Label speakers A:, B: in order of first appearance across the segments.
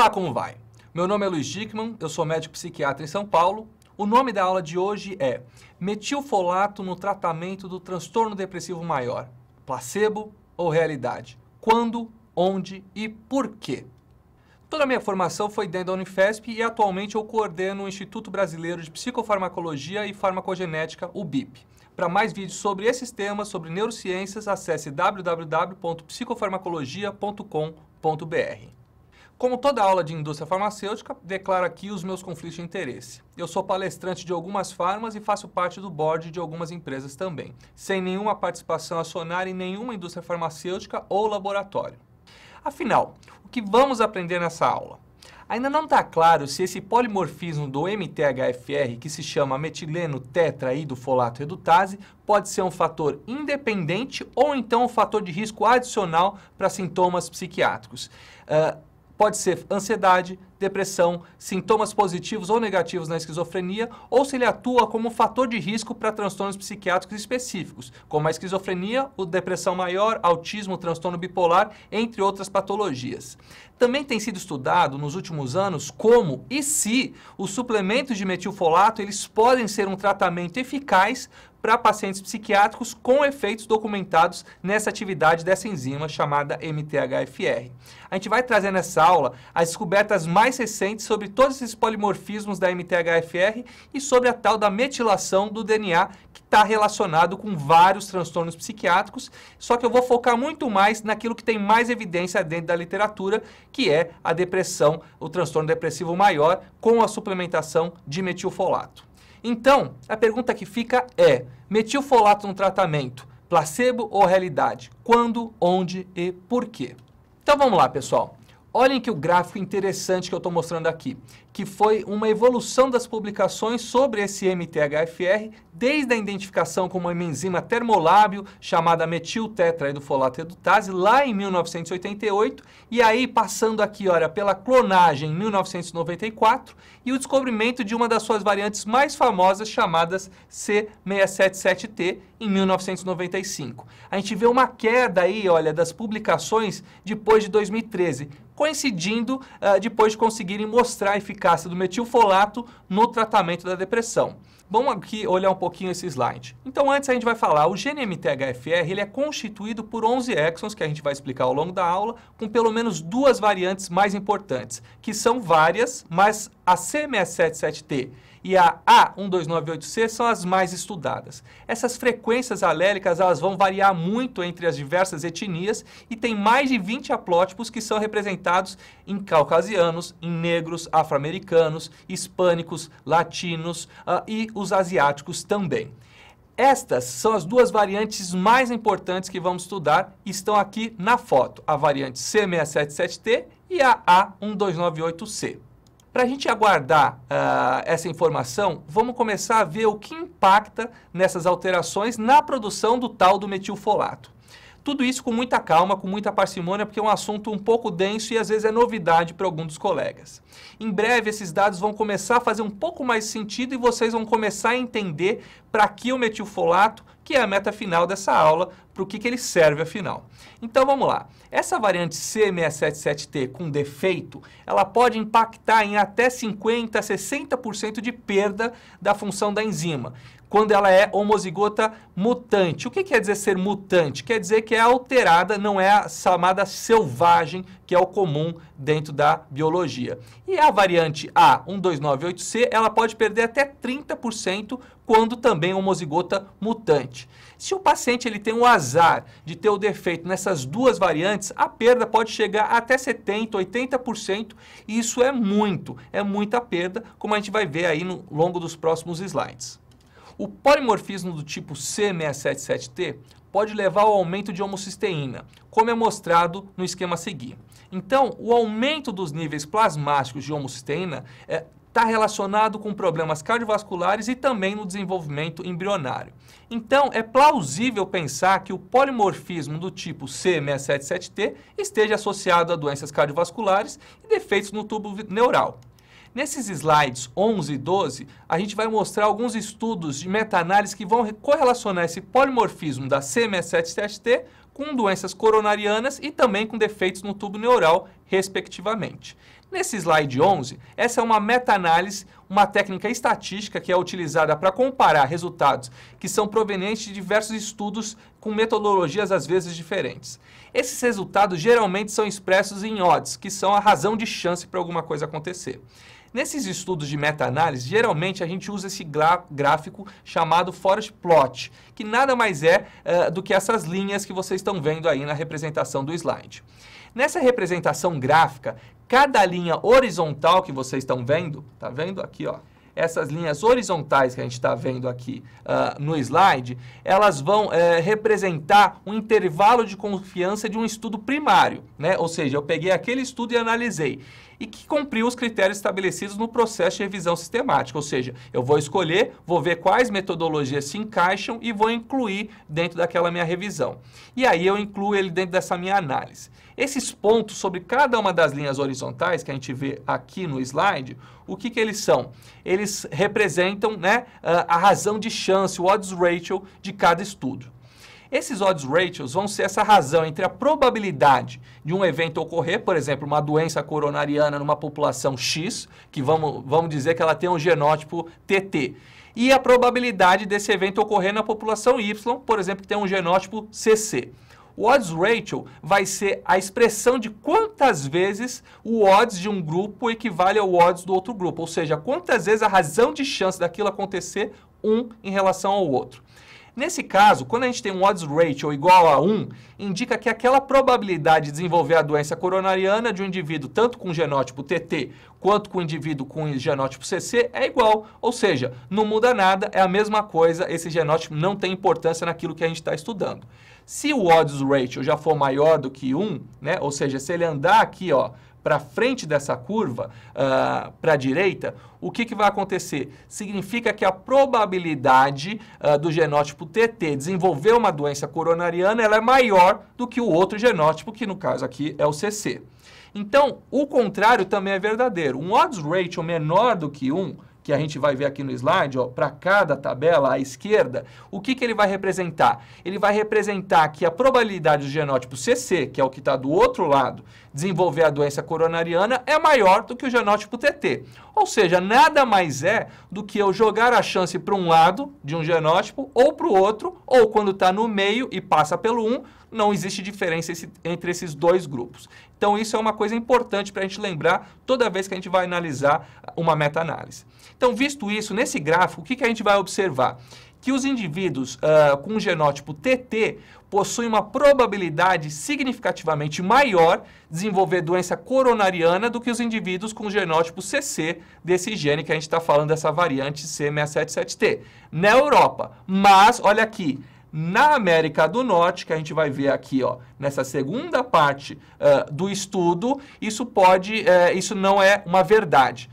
A: Olá, como vai? Meu nome é Luiz Dickman, eu sou médico psiquiatra em São Paulo. O nome da aula de hoje é Metilfolato no tratamento do transtorno depressivo maior: placebo ou realidade? Quando, onde e por quê? Toda a minha formação foi dentro da Unifesp e atualmente eu coordeno o Instituto Brasileiro de Psicofarmacologia e Farmacogenética, o BIP. Para mais vídeos sobre esses temas, sobre neurociências, acesse www.psicofarmacologia.com.br. Como toda aula de indústria farmacêutica, declaro aqui os meus conflitos de interesse. Eu sou palestrante de algumas farmas e faço parte do board de algumas empresas também, sem nenhuma participação acionária em nenhuma indústria farmacêutica ou laboratório. Afinal, o que vamos aprender nessa aula? Ainda não está claro se esse polimorfismo do MTHFR, que se chama metileno tetraidofolato redutase, pode ser um fator independente ou então um fator de risco adicional para sintomas psiquiátricos. Uh, Pode ser ansiedade, depressão, sintomas positivos ou negativos na esquizofrenia, ou se ele atua como fator de risco para transtornos psiquiátricos específicos, como a esquizofrenia, o depressão maior, autismo, transtorno bipolar, entre outras patologias. Também tem sido estudado nos últimos anos como e se os suplementos de metilfolato eles podem ser um tratamento eficaz para pacientes psiquiátricos com efeitos documentados nessa atividade dessa enzima chamada MTHFR. A gente vai trazer nessa aula as descobertas mais recentes sobre todos esses polimorfismos da MTHFR e sobre a tal da metilação do DNA que está relacionado com vários transtornos psiquiátricos, só que eu vou focar muito mais naquilo que tem mais evidência dentro da literatura, que é a depressão, o transtorno depressivo maior com a suplementação de metilfolato. Então, a pergunta que fica é: metilfolato no tratamento, placebo ou realidade? Quando, onde e por quê? Então vamos lá, pessoal. Olhem que o gráfico interessante que eu estou mostrando aqui, que foi uma evolução das publicações sobre esse MTHFR, desde a identificação como uma enzima termolábio chamada metiltetraidofolato edutase, lá em 1988, e aí passando aqui, olha, pela clonagem em 1994 e o descobrimento de uma das suas variantes mais famosas chamadas C677T em 1995. A gente vê uma queda aí, olha, das publicações depois de 2013, coincidindo uh, depois de conseguirem mostrar a eficácia do metilfolato no tratamento da depressão. Vamos aqui olhar um pouquinho esse slide. Então, antes a gente vai falar, o GNMT-HFR ele é constituído por 11 exons, que a gente vai explicar ao longo da aula, com pelo menos duas variantes mais importantes, que são várias, mas a CMS77T e a A1298C são as mais estudadas. Essas frequências alélicas elas vão variar muito entre as diversas etnias e tem mais de 20 haplótipos que são representados em caucasianos, em negros, afro-americanos, hispânicos, latinos uh, e os asiáticos também. Estas são as duas variantes mais importantes que vamos estudar e estão aqui na foto, a variante C677T e a A1298C. Para a gente aguardar uh, essa informação, vamos começar a ver o que impacta nessas alterações na produção do tal do metilfolato. Tudo isso com muita calma, com muita parcimônia, porque é um assunto um pouco denso e às vezes é novidade para alguns dos colegas. Em breve, esses dados vão começar a fazer um pouco mais sentido e vocês vão começar a entender para que o metilfolato que é a meta final dessa aula, para o que, que ele serve afinal. Então vamos lá. Essa variante C677T com defeito, ela pode impactar em até 50% a 60% de perda da função da enzima quando ela é homozigota mutante. O que quer dizer ser mutante? Quer dizer que é alterada, não é a chamada selvagem, que é o comum dentro da biologia. E a variante A1298C, ela pode perder até 30% quando também é homozigota mutante. Se o paciente ele tem o azar de ter o defeito nessas duas variantes, a perda pode chegar até 70%, 80%, e isso é muito, é muita perda, como a gente vai ver aí no longo dos próximos slides. O polimorfismo do tipo C677T pode levar ao aumento de homocisteína, como é mostrado no esquema a seguir. Então, o aumento dos níveis plasmáticos de homocisteína é, está relacionado com problemas cardiovasculares e também no desenvolvimento embrionário. Então, é plausível pensar que o polimorfismo do tipo C677T esteja associado a doenças cardiovasculares e defeitos no tubo neural. Nesses slides 11 e 12, a gente vai mostrar alguns estudos de meta-análise que vão correlacionar esse polimorfismo da CMS7-TST com doenças coronarianas e também com defeitos no tubo neural, respectivamente. Nesse slide 11, essa é uma meta-análise, uma técnica estatística que é utilizada para comparar resultados que são provenientes de diversos estudos com metodologias às vezes diferentes. Esses resultados geralmente são expressos em odds, que são a razão de chance para alguma coisa acontecer. Nesses estudos de meta-análise, geralmente a gente usa esse gráfico chamado forest plot, que nada mais é uh, do que essas linhas que vocês estão vendo aí na representação do slide. Nessa representação gráfica, cada linha horizontal que vocês estão vendo, tá vendo aqui, ó, essas linhas horizontais que a gente está vendo aqui uh, no slide, elas vão uh, representar um intervalo de confiança de um estudo primário, né? Ou seja, eu peguei aquele estudo e analisei e que cumpriu os critérios estabelecidos no processo de revisão sistemática. Ou seja, eu vou escolher, vou ver quais metodologias se encaixam e vou incluir dentro daquela minha revisão. E aí eu incluo ele dentro dessa minha análise. Esses pontos sobre cada uma das linhas horizontais que a gente vê aqui no slide, o que, que eles são? Eles representam né, ah, a razão de chance, o odds ratio de cada estudo. Esses odds ratios vão ser essa razão entre a probabilidade de um evento ocorrer, por exemplo, uma doença coronariana numa população X, que vamos, vamos dizer que ela tem um genótipo TT, e a probabilidade desse evento ocorrer na população Y, por exemplo, que tem um genótipo CC. O odds ratio vai ser a expressão de quantas vezes o odds de um grupo equivale ao odds do outro grupo, ou seja, quantas vezes a razão de chance daquilo acontecer um em relação ao outro. Nesse caso, quando a gente tem um odds ratio igual a 1, indica que aquela probabilidade de desenvolver a doença coronariana de um indivíduo tanto com genótipo TT quanto com o indivíduo com genótipo CC é igual, ou seja, não muda nada, é a mesma coisa, esse genótipo não tem importância naquilo que a gente está estudando. Se o odds ratio já for maior do que 1, né, ou seja, se ele andar aqui, ó, para frente dessa curva, uh, ah, para a direita, o que, que vai acontecer? Significa que a probabilidade uh, do genótipo TT desenvolver uma doença coronariana ela é maior do que o outro genótipo, que no caso aqui é o CC. Então, o contrário também é verdadeiro. Um odds ratio menor do que 1 que a gente vai ver aqui no slide, para cada tabela à esquerda, o que, que ele vai representar? Ele vai representar que a probabilidade do genótipo CC, que é o que está do outro lado, desenvolver a doença coronariana é maior do que o genótipo TT. Ou seja, nada mais é do que eu jogar a chance para um lado de um genótipo ou para o outro, ou quando está no meio e passa pelo 1, um, não existe diferença entre esses dois grupos. Então, isso é uma coisa importante para a gente lembrar toda vez que a gente vai analisar uma meta-análise. Então, visto isso, nesse gráfico, o que, que a gente vai observar? que os indivíduos uh, com um genótipo TT possuem uma probabilidade significativamente maior de desenvolver doença coronariana do que os indivíduos com genótipo CC desse gene que a gente está falando dessa variante C677T na Europa. Mas, olha aqui, na América do Norte, que a gente vai ver aqui, ó, nessa segunda parte uh, do estudo, isso pode, uh, isso não é uma verdade.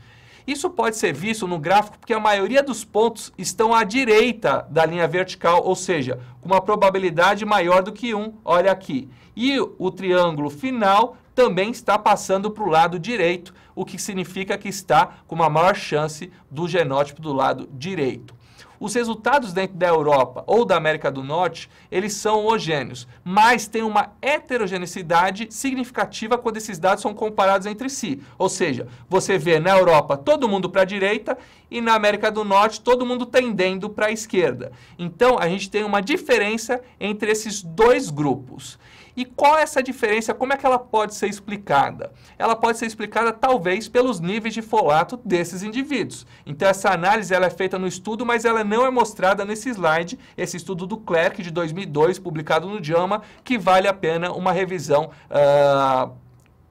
A: Isso pode ser visto no gráfico porque a maioria dos pontos estão à direita da linha vertical, ou seja, com uma probabilidade maior do que 1. Olha aqui. E o triângulo final também está passando para o lado direito, o que significa que está com uma maior chance do genótipo do lado direito. Os resultados dentro da Europa ou da América do Norte, eles são homogêneos, mas tem uma heterogeneidade significativa quando esses dados são comparados entre si. Ou seja, você vê na Europa todo mundo para a direita e na América do Norte todo mundo tendendo para a esquerda. Então, a gente tem uma diferença entre esses dois grupos. E qual é essa diferença? Como é que ela pode ser explicada? Ela pode ser explicada talvez pelos níveis de folato desses indivíduos. Então essa análise ela é feita no estudo, mas ela não é mostrada nesse slide, esse estudo do Clerc de 2002, publicado no JAMA, que vale a pena uma revisão uh,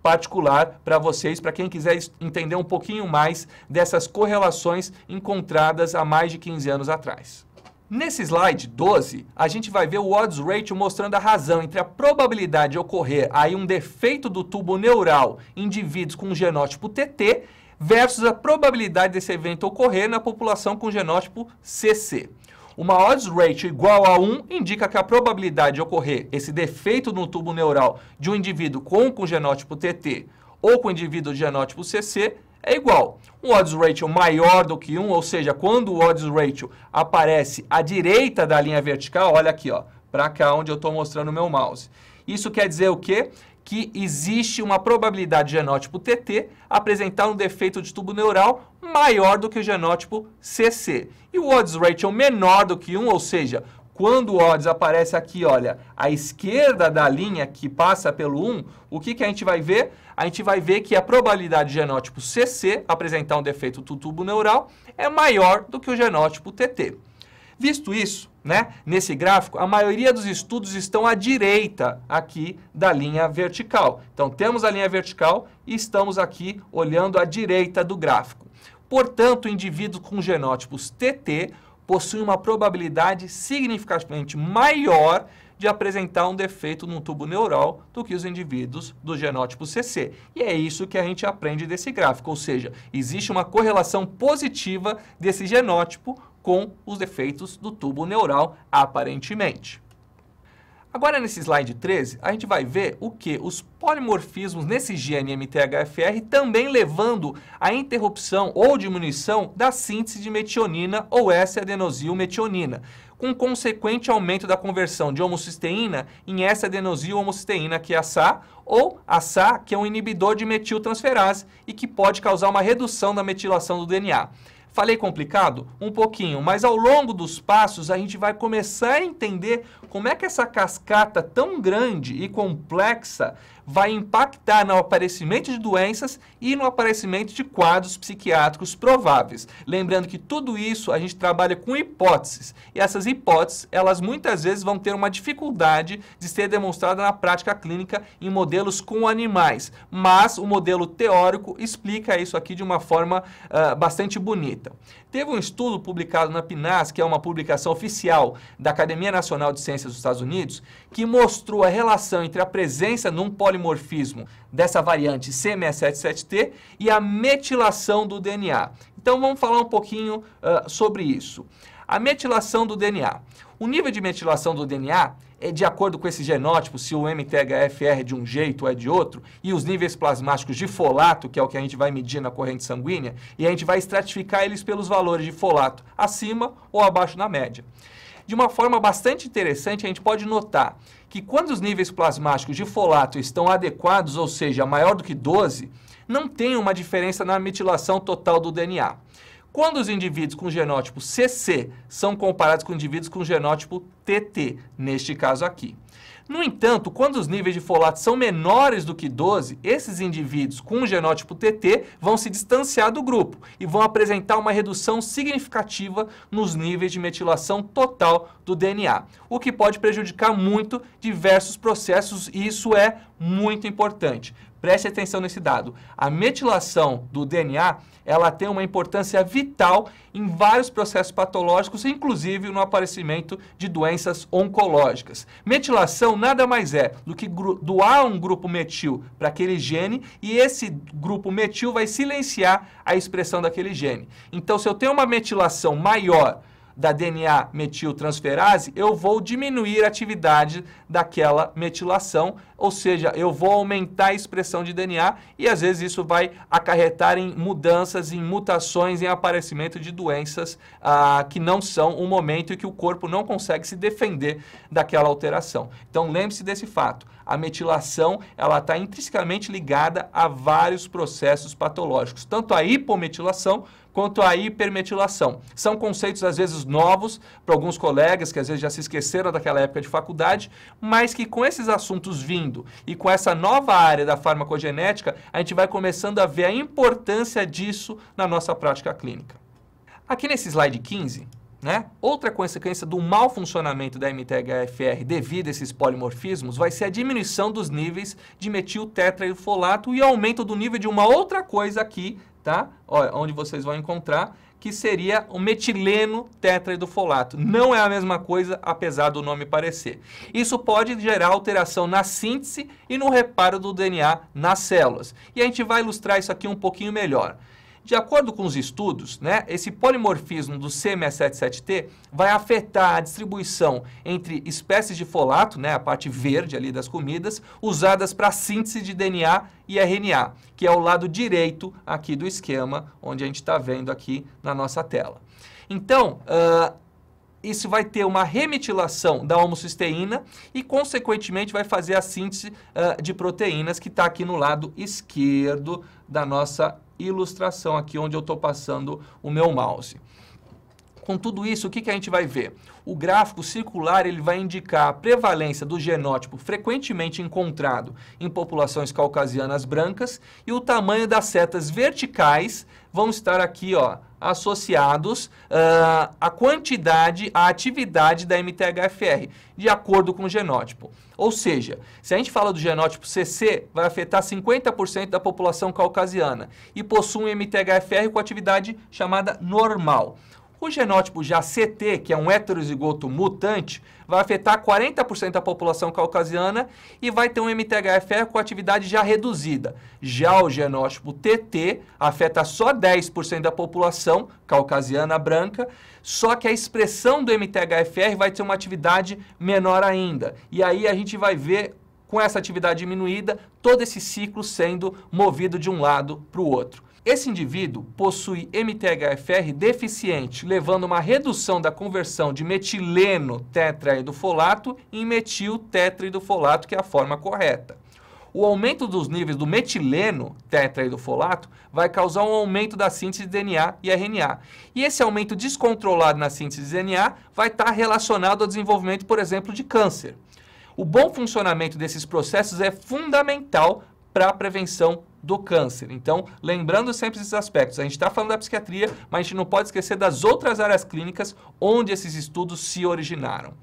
A: particular para vocês, para quem quiser entender um pouquinho mais dessas correlações encontradas há mais de 15 anos atrás. Nesse slide 12, a gente vai ver o odds ratio mostrando a razão entre a probabilidade de ocorrer aí um defeito do tubo neural em indivíduos com genótipo TT versus a probabilidade desse evento ocorrer na população com genótipo CC. Uma odds ratio igual a 1 indica que a probabilidade de ocorrer esse defeito no tubo neural de um indivíduo com, com genótipo TT ou com indivíduo de genótipo CC é igual. Um odds ratio maior do que 1, ou seja, quando o odds ratio aparece à direita da linha vertical, olha aqui, ó, para cá onde eu estou mostrando o meu mouse. Isso quer dizer o quê? Que existe uma probabilidade de genótipo TT apresentar um defeito de tubo neural maior do que o genótipo CC. E o odds ratio menor do que 1, ou seja, quando o odds aparece aqui, olha, à esquerda da linha que passa pelo 1, o que, que a gente vai ver? a gente vai ver que a probabilidade de genótipo CC apresentar um defeito do tubo neural é maior do que o genótipo TT. Visto isso, né, nesse gráfico, a maioria dos estudos estão à direita aqui da linha vertical. Então, temos a linha vertical e estamos aqui olhando à direita do gráfico. Portanto, indivíduos com genótipos TT possuem uma probabilidade significativamente maior de apresentar um defeito no tubo neural do que os indivíduos do genótipo CC. E é isso que a gente aprende desse gráfico, ou seja, existe uma correlação positiva desse genótipo com os defeitos do tubo neural, aparentemente. Agora, nesse slide 13, a gente vai ver o que os polimorfismos nesse gene MTHFR também levando à interrupção ou diminuição da síntese de metionina ou S-adenosilmetionina com consequente aumento da conversão de homocisteína em S-adenosil homocisteína, que é a SA, ou a SA, que é um inibidor de metiltransferase e que pode causar uma redução da metilação do DNA. Falei complicado? Um pouquinho, mas ao longo dos passos a gente vai começar a entender como é que essa cascata tão grande e complexa vai impactar no aparecimento de doenças e no aparecimento de quadros psiquiátricos prováveis. Lembrando que tudo isso a gente trabalha com hipóteses e essas hipóteses, elas muitas vezes vão ter uma dificuldade de ser demonstrada na prática clínica em modelos com animais, mas o modelo teórico explica isso aqui de uma forma uh, bastante bonita. Teve um estudo publicado na PNAS, que é uma publicação oficial da Academia Nacional de Ciências dos Estados Unidos, que mostrou a relação entre a presença num polimorfismo dessa variante CME77T e a metilação do DNA. Então vamos falar um pouquinho uh, sobre isso. A metilação do DNA. O nível de metilação do DNA é de acordo com esse genótipo, se o MTHFR é de um jeito ou é de outro, e os níveis plasmáticos de folato, que é o que a gente vai medir na corrente sanguínea, e a gente vai estratificar eles pelos valores de folato acima ou abaixo da média. De uma forma bastante interessante, a gente pode notar que quando os níveis plasmáticos de folato estão adequados, ou seja, maior do que 12, não tem uma diferença na metilação total do DNA. Quando os indivíduos com genótipo CC são comparados com indivíduos com genótipo TT, neste caso aqui. No entanto, quando os níveis de folato são menores do que 12, esses indivíduos com genótipo TT vão se distanciar do grupo e vão apresentar uma redução significativa nos níveis de metilação total do DNA, o que pode prejudicar muito diversos processos e isso é muito importante. Preste atenção nesse dado. A metilação do DNA, ela tem uma importância vital em vários processos patológicos, inclusive no aparecimento de doenças oncológicas. Metilação nada mais é do que doar um grupo metil para aquele gene e esse grupo metil vai silenciar a expressão daquele gene. Então, se eu tenho uma metilação maior da DNA metiltransferase, eu vou diminuir a atividade daquela metilação, ou seja, eu vou aumentar a expressão de DNA e às vezes isso vai acarretar em mudanças, em mutações, em aparecimento de doenças ah, que não são o um momento em que o corpo não consegue se defender daquela alteração. Então lembre-se desse fato. A metilação ela está intrinsecamente ligada a vários processos patológicos, tanto a hipometilação quanto à hipermetilação. São conceitos às vezes novos para alguns colegas que às vezes já se esqueceram daquela época de faculdade, mas que com esses assuntos vindo e com essa nova área da farmacogenética, a gente vai começando a ver a importância disso na nossa prática clínica. Aqui nesse slide 15, né? Outra consequência do mau funcionamento da MTHFR devido a esses polimorfismos vai ser a diminuição dos níveis de metil tetrailfolato e aumento do nível de uma outra coisa aqui tá? Olha, onde vocês vão encontrar, que seria o metileno tetraidofolato. Não é a mesma coisa, apesar do nome parecer. Isso pode gerar alteração na síntese e no reparo do DNA nas células. E a gente vai ilustrar isso aqui um pouquinho melhor. De acordo com os estudos, né, esse polimorfismo do CMS77T vai afetar a distribuição entre espécies de folato, né, a parte verde ali das comidas, usadas para síntese de DNA e RNA, que é o lado direito aqui do esquema, onde a gente está vendo aqui na nossa tela. Então, uh, isso vai ter uma remetilação da homocisteína e, consequentemente, vai fazer a síntese uh, de proteínas que está aqui no lado esquerdo da nossa ilustração aqui onde eu estou passando o meu mouse. Com tudo isso, o que, que a gente vai ver? O gráfico circular ele vai indicar a prevalência do genótipo frequentemente encontrado em populações caucasianas brancas e o tamanho das setas verticais vão estar aqui ó, associados uh, à quantidade, à atividade da MTHFR, de acordo com o genótipo. Ou seja, se a gente fala do genótipo CC, vai afetar 50% da população caucasiana e possui um MTHFR com atividade chamada normal. O genótipo já CT, que é um heterozigoto mutante, vai afetar 40% da população caucasiana e vai ter um MTHFR com atividade já reduzida. Já o genótipo TT afeta só 10% da população caucasiana branca, só que a expressão do MTHFR vai ter uma atividade menor ainda. E aí a gente vai ver com essa atividade diminuída, todo esse ciclo sendo movido de um lado para o outro. Esse indivíduo possui MTHFR deficiente, levando uma redução da conversão de metileno tetraidofolato em metil tetraidofolato, que é a forma correta. O aumento dos níveis do metileno tetraidofolato vai causar um aumento da síntese de DNA e RNA. E esse aumento descontrolado na síntese de DNA vai estar relacionado ao desenvolvimento, por exemplo, de câncer. O bom funcionamento desses processos é fundamental para a prevenção do câncer. Então, lembrando sempre esses aspectos, a gente está falando da psiquiatria, mas a gente não pode esquecer das outras áreas clínicas onde esses estudos se originaram.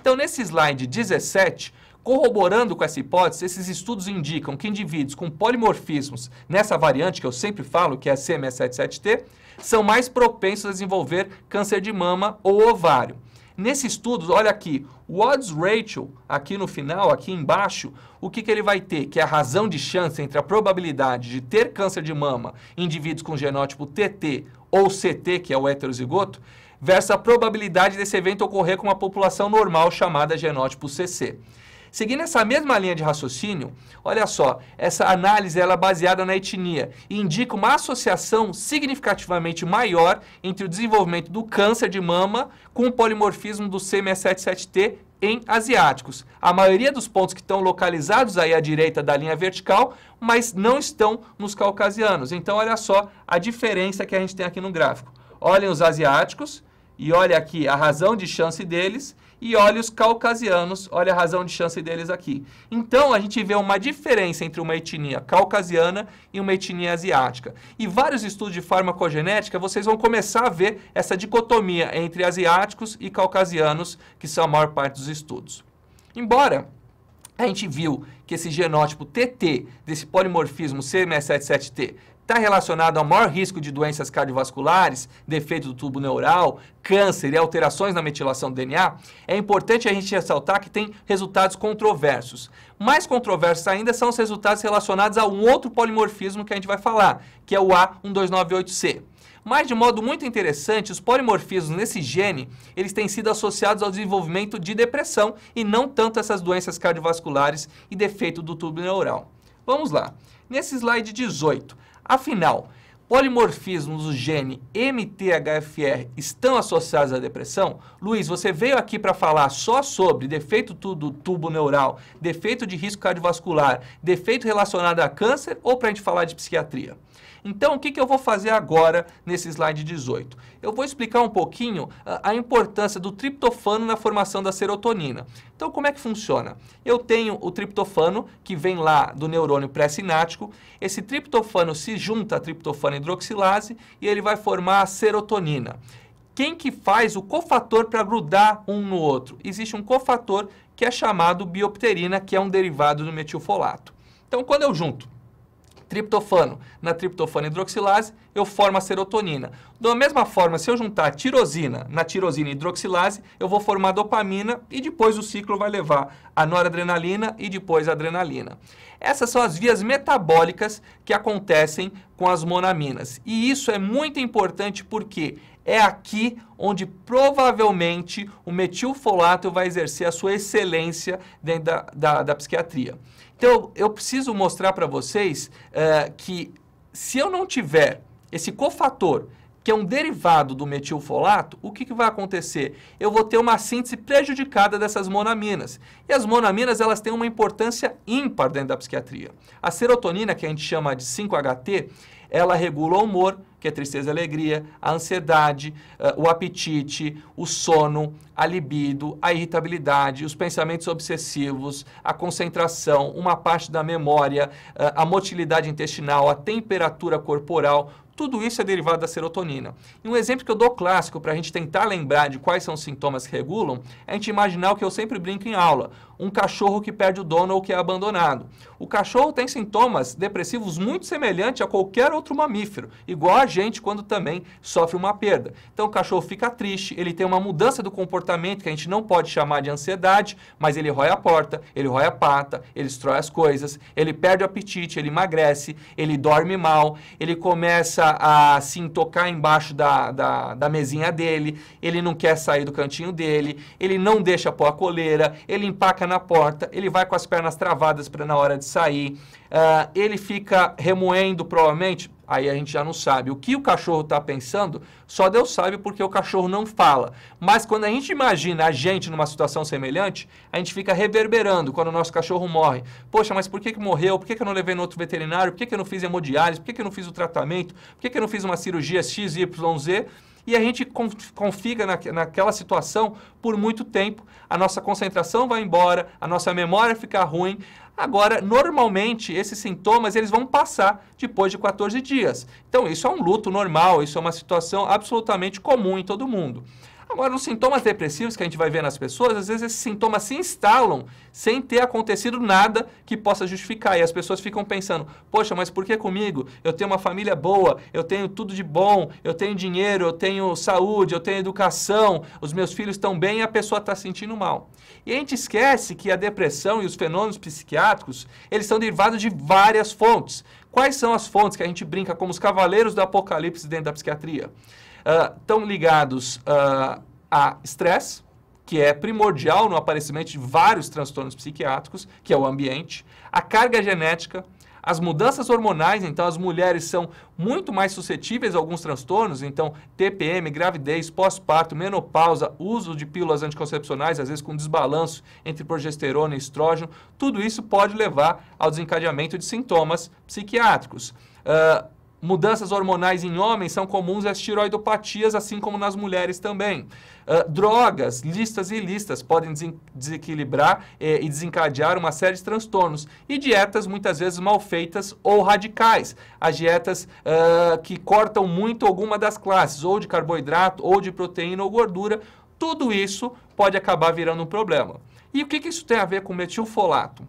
A: Então, nesse slide 17, Corroborando com essa hipótese, esses estudos indicam que indivíduos com polimorfismos nessa variante que eu sempre falo, que é a CMS77T, são mais propensos a desenvolver câncer de mama ou ovário. Nesse estudo, olha aqui, o odds ratio, aqui no final, aqui embaixo, o que, que ele vai ter? Que é a razão de chance entre a probabilidade de ter câncer de mama em indivíduos com genótipo TT ou CT, que é o heterozigoto, versus a probabilidade desse evento ocorrer com uma população normal chamada genótipo CC. Seguindo essa mesma linha de raciocínio, olha só, essa análise ela é baseada na etnia e indica uma associação significativamente maior entre o desenvolvimento do câncer de mama com o polimorfismo do C677T em asiáticos. A maioria dos pontos que estão localizados aí à direita da linha vertical, mas não estão nos caucasianos. Então, olha só a diferença que a gente tem aqui no gráfico. Olhem os asiáticos e olha aqui a razão de chance deles e olha os caucasianos, olha a razão de chance deles aqui. Então a gente vê uma diferença entre uma etnia caucasiana e uma etnia asiática. E vários estudos de farmacogenética, vocês vão começar a ver essa dicotomia entre asiáticos e caucasianos, que são a maior parte dos estudos. Embora a gente viu que esse genótipo TT desse polimorfismo cm 77 t está relacionado ao maior risco de doenças cardiovasculares, defeito do tubo neural, câncer e alterações na metilação do DNA, é importante a gente ressaltar que tem resultados controversos. Mais controversos ainda são os resultados relacionados a um outro polimorfismo que a gente vai falar, que é o A1298C. Mas, de modo muito interessante, os polimorfismos nesse gene, eles têm sido associados ao desenvolvimento de depressão e não tanto essas doenças cardiovasculares e defeito do tubo neural. Vamos lá. Nesse slide 18, Afinal, polimorfismos do gene MTHFR estão associados à depressão? Luiz, você veio aqui para falar só sobre defeito do tubo neural, defeito de risco cardiovascular, defeito relacionado a câncer ou para a gente falar de psiquiatria? Então, o que, que eu vou fazer agora nesse slide 18? Eu vou explicar um pouquinho a, ah, a importância do triptofano na formação da serotonina. Então, como é que funciona? Eu tenho o triptofano, que vem lá do neurônio pré-sinático. Esse triptofano se junta à triptofano hidroxilase e ele vai formar a serotonina quem que faz o cofator para grudar um no outro? Existe um cofator que é chamado biopterina, que é um derivado do metilfolato. Então, quando eu junto triptofano. Na triptofano hidroxilase, eu formo a serotonina. Da mesma forma, se eu juntar tirosina na tirosina hidroxilase, eu vou formar dopamina e depois o ciclo vai levar a noradrenalina e depois a adrenalina. Essas são as vias metabólicas que acontecem com as monaminas. E isso é muito importante porque é aqui onde provavelmente o metilfolato vai exercer a sua excelência dentro da, da, da psiquiatria. Então, eu preciso mostrar para vocês uh, que se eu não tiver esse cofator, que é um derivado do metilfolato, o que, que vai acontecer? Eu vou ter uma síntese prejudicada dessas monaminas. E as monaminas, elas têm uma importância ímpar dentro da psiquiatria. A serotonina, que a gente chama de 5-HT, ela regula o humor, que é tristeza e alegria, a ansiedade, eh, o apetite, o sono, a libido, a irritabilidade, os pensamentos obsessivos, a concentração, uma parte da memória, eh, a motilidade intestinal, a temperatura corporal, tudo isso é derivado da serotonina. E um exemplo que eu dou clássico para a gente tentar lembrar de quais são os sintomas que regulam é a gente imaginar o que eu sempre brinco em aula: um cachorro que perde o dono ou que é abandonado. O cachorro tem sintomas depressivos muito semelhantes a qualquer outro mamífero, igual a gente quando também sofre uma perda. Então o cachorro fica triste, ele tem uma mudança do comportamento que a gente não pode chamar de ansiedade, mas ele rói a porta, ele rói a pata, ele destrói as coisas, ele perde o apetite, ele emagrece, ele dorme mal, ele começa começa a se intocar embaixo da, da, da mesinha dele, ele não quer sair do cantinho dele, ele não deixa pôr a coleira, ele empaca na porta, ele vai com as pernas travadas para na hora de sair, uh, ele fica remoendo provavelmente, Aí a gente já não sabe. O que o cachorro está pensando, só Deus sabe porque o cachorro não fala. Mas quando a gente imagina a gente numa situação semelhante, a gente fica reverberando quando o nosso cachorro morre. Poxa, mas por que, que morreu? Por que, que eu não levei no outro veterinário? Por que, que eu não fiz hemodiálise? Por que, que eu não fiz o tratamento? Por que, que eu não fiz uma cirurgia XYZ? e a gente confica na, naquela situação por muito tempo. A nossa concentração vai embora, a nossa memória fica ruim. Agora, normalmente, esses sintomas eles vão passar depois de 14 dias. Então, isso é um luto normal, isso é uma situação absolutamente comum em todo mundo. Agora, os sintomas depressivos que a gente vai ver nas pessoas, às vezes esses sintomas se instalam sem ter acontecido nada que possa justificar. E as pessoas ficam pensando: poxa, mas por que comigo? Eu tenho uma família boa, eu tenho tudo de bom, eu tenho dinheiro, eu tenho saúde, eu tenho educação, os meus filhos estão bem e a pessoa está sentindo mal. E a gente esquece que a depressão e os fenômenos psiquiátricos, eles são derivados de várias fontes. Quais são as fontes que a gente brinca como os cavaleiros do apocalipse dentro da psiquiatria? estão ah, uh, ligados uh, a estresse, que é primordial no aparecimento de vários transtornos psiquiátricos, que é o ambiente, a carga genética, as mudanças hormonais, então as mulheres são muito mais suscetíveis a alguns transtornos, então TPM, gravidez, pós-parto, menopausa, uso de pílulas anticoncepcionais, às vezes com desbalanço entre progesterona e estrógeno, tudo isso pode levar ao desencadeamento de sintomas psiquiátricos. Uh, Mudanças hormonais em homens são comuns às tiroidopatias, assim como nas mulheres também. Uh, drogas, listas e listas podem desequilibrar eh, e desencadear uma série de transtornos. E dietas muitas vezes mal feitas ou radicais. As dietas uh, que cortam muito alguma das classes, ou de carboidrato, ou de proteína ou gordura, tudo isso pode acabar virando um problema. E o que, que isso tem a ver com metilfolato?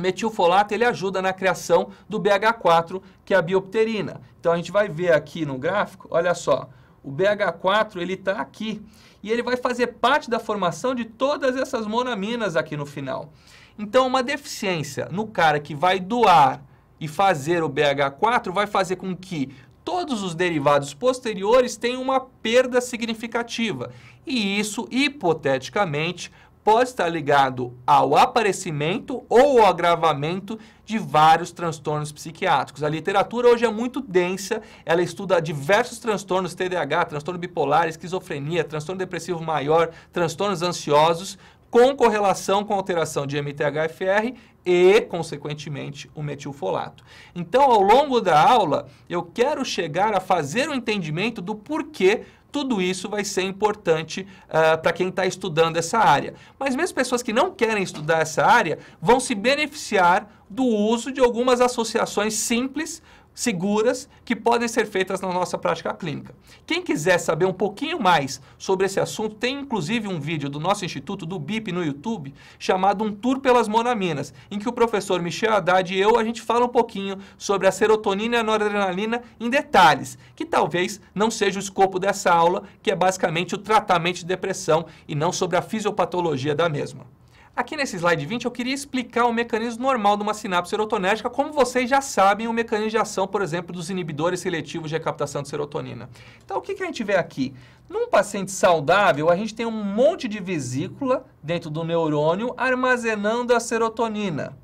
A: metilfolato ele ajuda na criação do BH4, que é a biopterina. Então a gente vai ver aqui no gráfico, olha só, o BH4 ele está aqui e ele vai fazer parte da formação de todas essas monaminas aqui no final. Então uma deficiência no cara que vai doar e fazer o BH4 vai fazer com que todos os derivados posteriores tenham uma perda significativa. E isso, hipoteticamente, pode estar ligado ao aparecimento ou ao agravamento de vários transtornos psiquiátricos. A literatura hoje é muito densa, ela estuda diversos transtornos, TDAH, transtorno bipolar, esquizofrenia, transtorno depressivo maior, transtornos ansiosos, com correlação com alteração de MTHFR e, consequentemente, o metilfolato. Então, ao longo da aula, eu quero chegar a fazer o um entendimento do porquê tudo isso vai ser importante uh, ah, para quem está estudando essa área. Mas mesmo pessoas que não querem estudar essa área vão se beneficiar do uso de algumas associações simples seguras que podem ser feitas na nossa prática clínica. Quem quiser saber um pouquinho mais sobre esse assunto, tem inclusive um vídeo do nosso instituto, do BIP, no YouTube, chamado Um Tour pelas Monaminas, em que o professor Michel Haddad e eu, a gente fala um pouquinho sobre a serotonina e a noradrenalina em detalhes, que talvez não seja o escopo dessa aula, que é basicamente o tratamento de depressão e não sobre a fisiopatologia da mesma. Aqui nesse slide 20 eu queria explicar o mecanismo normal de uma sinapse serotonérgica, como vocês já sabem o mecanismo de ação, por exemplo, dos inibidores seletivos de recaptação de serotonina. Então o que, que a gente vê aqui? Num paciente saudável, a gente tem um monte de vesícula dentro do neurônio armazenando a serotonina.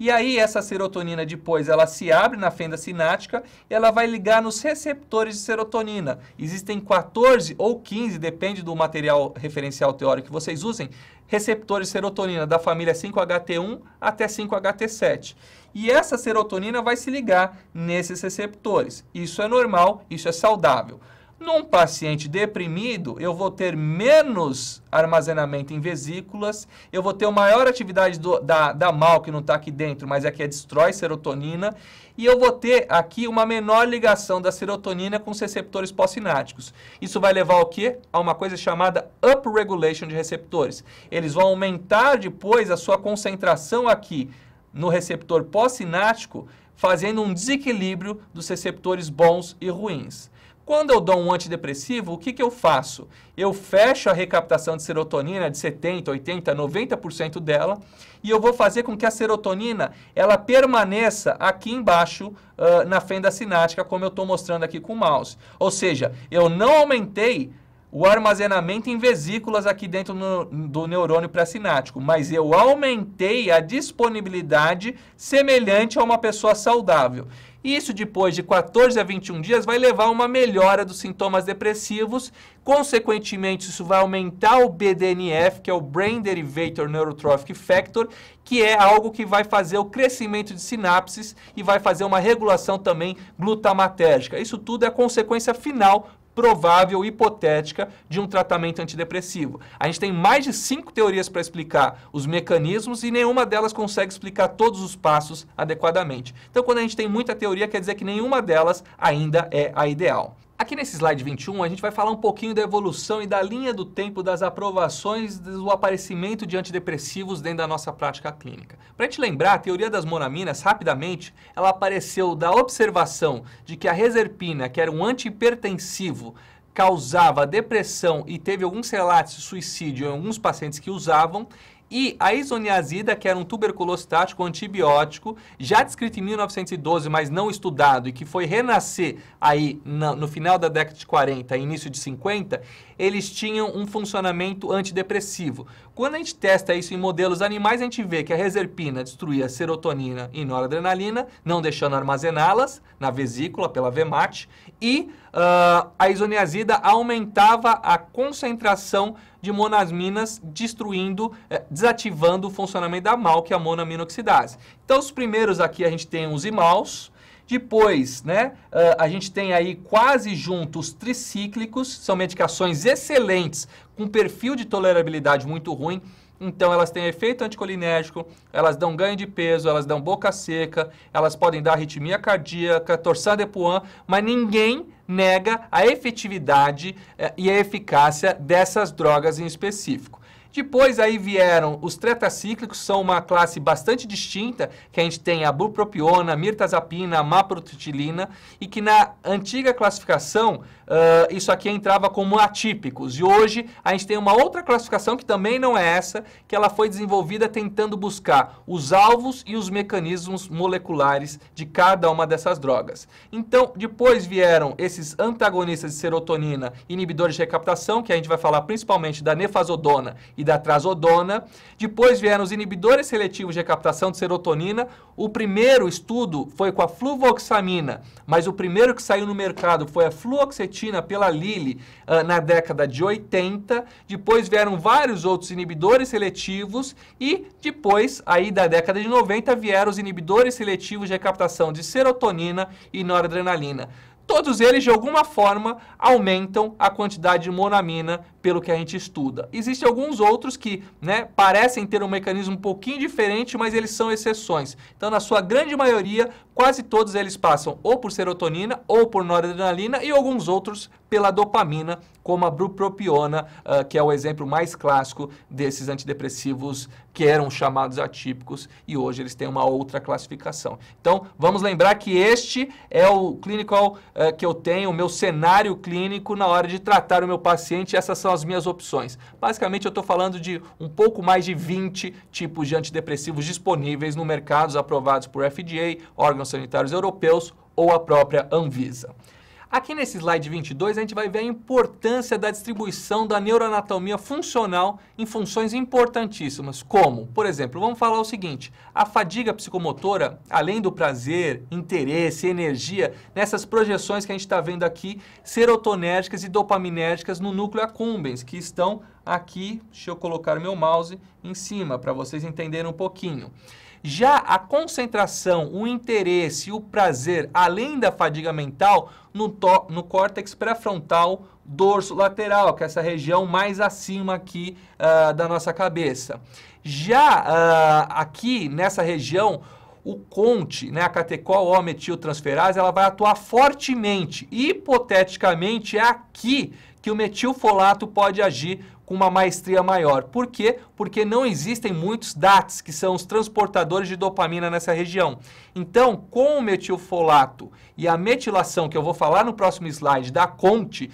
A: E aí essa serotonina depois ela se abre na fenda sináptica, ela vai ligar nos receptores de serotonina. Existem 14 ou 15, depende do material referencial teórico que vocês usem, receptores de serotonina da família 5HT1 até 5HT7. E essa serotonina vai se ligar nesses receptores. Isso é normal, isso é saudável. Num paciente deprimido, eu vou ter menos armazenamento em vesículas, eu vou ter uma maior atividade do, da, da mal, que não está aqui dentro, mas é que é, destrói serotonina, e eu vou ter aqui uma menor ligação da serotonina com os receptores pós-sinápticos. Isso vai levar ao quê? A uma coisa chamada upregulation de receptores. Eles vão aumentar depois a sua concentração aqui no receptor pós-sináptico, fazendo um desequilíbrio dos receptores bons e ruins. Quando eu dou um antidepressivo, o que, que eu faço? Eu fecho a recaptação de serotonina de 70%, 80%, 90% dela e eu vou fazer com que a serotonina ela permaneça aqui embaixo uh, na fenda sinática, como eu estou mostrando aqui com o mouse. Ou seja, eu não aumentei o armazenamento em vesículas aqui dentro no, do neurônio pré-sinático, mas eu aumentei a disponibilidade semelhante a uma pessoa saudável. E isso depois de 14 a 21 dias vai levar a uma melhora dos sintomas depressivos. Consequentemente, isso vai aumentar o BDNF, que é o Brain Derivator Neurotrophic Factor, que é algo que vai fazer o crescimento de sinapses e vai fazer uma regulação também glutamatérgica. Isso tudo é consequência final provável, hipotética, de um tratamento antidepressivo. A gente tem mais de cinco teorias para explicar os mecanismos e nenhuma delas consegue explicar todos os passos adequadamente. Então, quando a gente tem muita teoria, quer dizer que nenhuma delas ainda é a ideal. Aqui nesse slide 21, a gente vai falar um pouquinho da evolução e da linha do tempo das aprovações do aparecimento de antidepressivos dentro da nossa prática clínica. Para a gente lembrar, a teoria das monaminas, rapidamente, ela apareceu da observação de que a reserpina, que era um antihipertensivo, causava depressão e teve alguns relatos de suicídio em alguns pacientes que usavam, e a isoniazida, que era um tuberculostático antibiótico, já descrito em 1912, mas não estudado, e que foi renascer aí no final da década de 40, início de 50, eles tinham um funcionamento antidepressivo. Quando a gente testa isso em modelos animais, a gente vê que a reserpina destruía serotonina e noradrenalina, não deixando armazená-las na vesícula pela VMAT, e uh, a isoniazida aumentava a concentração de monasminas destruindo, eh, desativando o funcionamento da MAL, que é a monaminoxidase. Então, os primeiros aqui a gente tem os imaus, depois, né, eh, a gente tem aí quase juntos tricíclicos, são medicações excelentes, com perfil de tolerabilidade muito ruim, então elas têm efeito anticolinérgico, elas dão ganho de peso, elas dão boca seca, elas podem dar arritmia cardíaca, torção de poã, mas ninguém nega a efetividade eh, e a eficácia dessas drogas em específico. Depois aí vieram os tetracíclicos, são uma classe bastante distinta, que a gente tem a bupropiona, a mirtazapina, a maprotilina, e que na antiga classificação uh, isso aqui entrava como atípicos. E hoje a gente tem uma outra classificação que também não é essa, que ela foi desenvolvida tentando buscar os alvos e os mecanismos moleculares de cada uma dessas drogas. Então, depois vieram esses antagonistas de serotonina, inibidores de recaptação, que a gente vai falar principalmente da nefazodona e e da trazodona. Depois vieram os inibidores seletivos de captação de serotonina. O primeiro estudo foi com a fluvoxamina, mas o primeiro que saiu no mercado foi a fluoxetina pela Lilly uh, na década de 80. Depois vieram vários outros inibidores seletivos e depois, aí da década de 90, vieram os inibidores seletivos de captação de serotonina e noradrenalina todos eles de alguma forma aumentam a quantidade de monamina pelo que a gente estuda. Existem alguns outros que né, parecem ter um mecanismo um pouquinho diferente, mas eles são exceções. Então, na sua grande maioria, quase todos eles passam ou por serotonina ou por noradrenalina e alguns outros pela dopamina, como a bupropiona, uh, que é o exemplo mais clássico desses antidepressivos que eram chamados atípicos e hoje eles têm uma outra classificação. Então, vamos lembrar que este é o clinical uh, que eu tenho, o meu cenário clínico na hora de tratar o meu paciente, essas são as minhas opções. Basicamente, eu estou falando de um pouco mais de 20 tipos de antidepressivos disponíveis no mercado, aprovados por FDA, órgãos sanitários europeus ou a própria Anvisa. Aqui nesse slide 22, a gente vai ver a importância da distribuição da neuroanatomia funcional em funções importantíssimas, como, por exemplo, vamos falar o seguinte, a fadiga psicomotora, além do prazer, interesse, energia, nessas projeções que a gente está vendo aqui, serotonérgicas e dopaminérgicas no núcleo accumbens, que estão aqui, deixa eu colocar meu mouse em cima para vocês entenderem um pouquinho. Já a concentração, o interesse o prazer, além da fadiga mental, no, to, no córtex pré-frontal dorso lateral, que é essa região mais acima aqui uh, da nossa cabeça. Já uh, aqui nessa região, o CONTE, né, a catecol O metiltransferase, ela vai atuar fortemente. Hipoteticamente, é aqui que o metilfolato pode agir com uma maestria maior. Por quê? Porque não existem muitos DATs, que são os transportadores de dopamina nessa região. Então, com o metilfolato e a metilação, que eu vou falar no próximo slide, da Conte,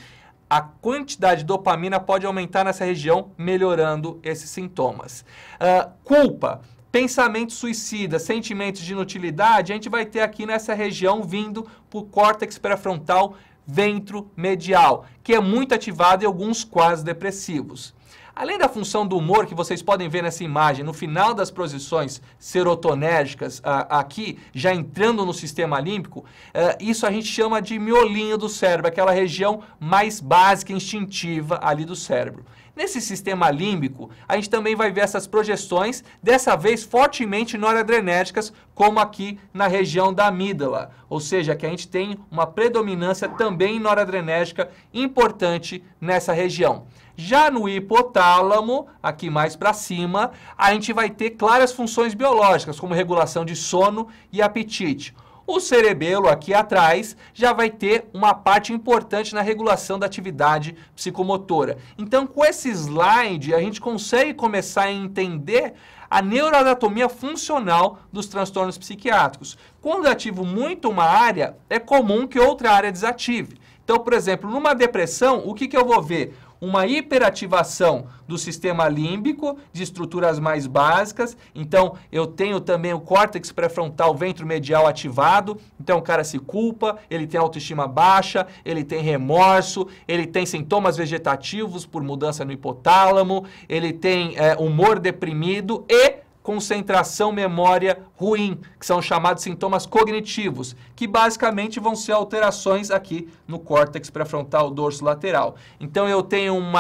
A: a quantidade de dopamina pode aumentar nessa região, melhorando esses sintomas. Uh, culpa pensamentos suicidas, sentimentos de inutilidade, a gente vai ter aqui nessa região vindo por córtex pré-frontal ventromedial, que é muito ativado em alguns quadros depressivos. Além da função do humor, que vocês podem ver nessa imagem, no final das posições serotonérgicas, aqui, já entrando no sistema límbico, é, isso a gente chama de miolinho do cérebro, aquela região mais básica, instintiva ali do cérebro. Nesse sistema límbico, a gente também vai ver essas projeções, dessa vez fortemente noradrenérgicas, como aqui na região da amígdala, ou seja, que a gente tem uma predominância também noradrenérgica importante nessa região. Já no hipotálamo, aqui mais para cima, a gente vai ter claras funções biológicas, como regulação de sono e apetite. O cerebelo aqui atrás já vai ter uma parte importante na regulação da atividade psicomotora. Então, com esse slide, a gente consegue começar a entender a neuroanatomia funcional dos transtornos psiquiátricos. Quando ativo muito uma área, é comum que outra área desative. Então, por exemplo, numa depressão, o que, que eu vou ver? uma hiperativação do sistema límbico, de estruturas mais básicas. Então, eu tenho também o córtex pré-frontal ventro medial ativado. Então, o cara se culpa, ele tem autoestima baixa, ele tem remorso, ele tem sintomas vegetativos por mudança no hipotálamo, ele tem é, humor deprimido e concentração, memória ruim, que são chamados sintomas cognitivos, que basicamente vão ser alterações aqui no córtex pré-frontal dorso lateral. Então eu tenho um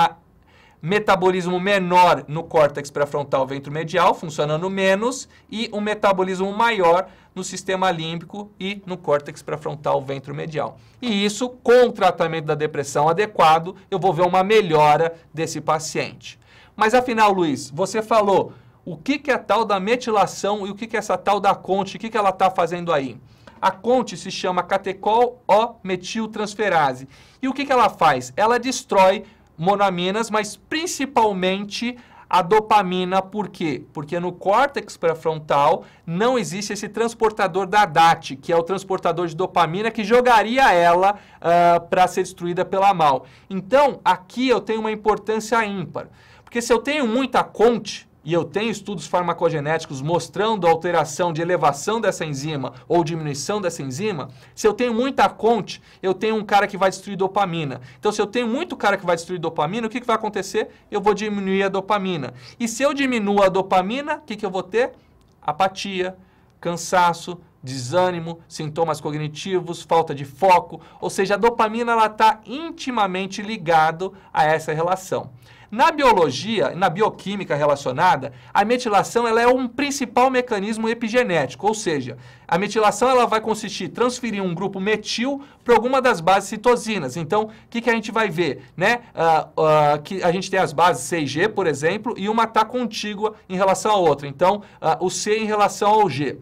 A: metabolismo menor no córtex pré-frontal ventromedial, funcionando menos, e um metabolismo maior no sistema límbico e no córtex pré-frontal ventromedial. E isso, com o tratamento da depressão adequado, eu vou ver uma melhora desse paciente. Mas afinal, Luiz, você falou o que, que é tal da metilação e o que, que é essa tal da conte, o que, que ela está fazendo aí. A conte se chama catecol o metiltransferase. E o que, que ela faz? Ela destrói monaminas, mas principalmente a dopamina, por quê? Porque no córtex pré-frontal não existe esse transportador da DAT, que é o transportador de dopamina que jogaria ela uh, ah, para ser destruída pela mal. Então, aqui eu tenho uma importância ímpar. Porque se eu tenho muita conte, e eu tenho estudos farmacogenéticos mostrando alteração de elevação dessa enzima ou diminuição dessa enzima, se eu tenho muita conte, eu tenho um cara que vai destruir dopamina. Então, se eu tenho muito cara que vai destruir dopamina, o que, que vai acontecer? Eu vou diminuir a dopamina. E se eu diminuo a dopamina, o que, que eu vou ter? Apatia, cansaço, desânimo, sintomas cognitivos, falta de foco, ou seja, a dopamina ela está intimamente ligado a essa relação. Na biologia, na bioquímica relacionada, a metilação ela é um principal mecanismo epigenético, ou seja, a metilação ela vai consistir em transferir um grupo metil para alguma das bases citosinas. Então, o que, que a gente vai ver? Né? Uh, uh, que a gente tem as bases C e G, por exemplo, e uma está contígua em relação à outra. Então, uh, o C em relação ao G.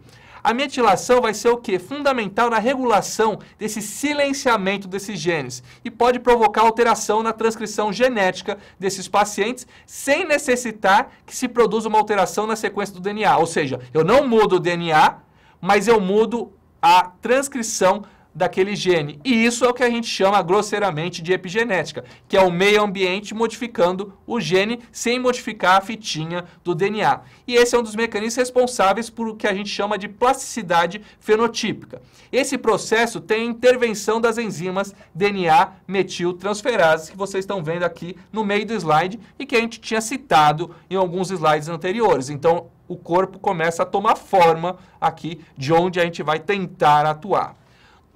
A: A metilação vai ser o que? Fundamental na regulação desse silenciamento desses genes e pode provocar alteração na transcrição genética desses pacientes sem necessitar que se produza uma alteração na sequência do DNA. Ou seja, eu não mudo o DNA, mas eu mudo a transcrição daquele gene. E isso é o que a gente chama grosseiramente de epigenética, que é o meio ambiente modificando o gene sem modificar a fitinha do DNA. E esse é um dos mecanismos responsáveis por o que a gente chama de plasticidade fenotípica. Esse processo tem intervenção das enzimas DNA metiltransferases que vocês estão vendo aqui no meio do slide e que a gente tinha citado em alguns slides anteriores. Então, o corpo começa a tomar forma aqui de onde a gente vai tentar atuar.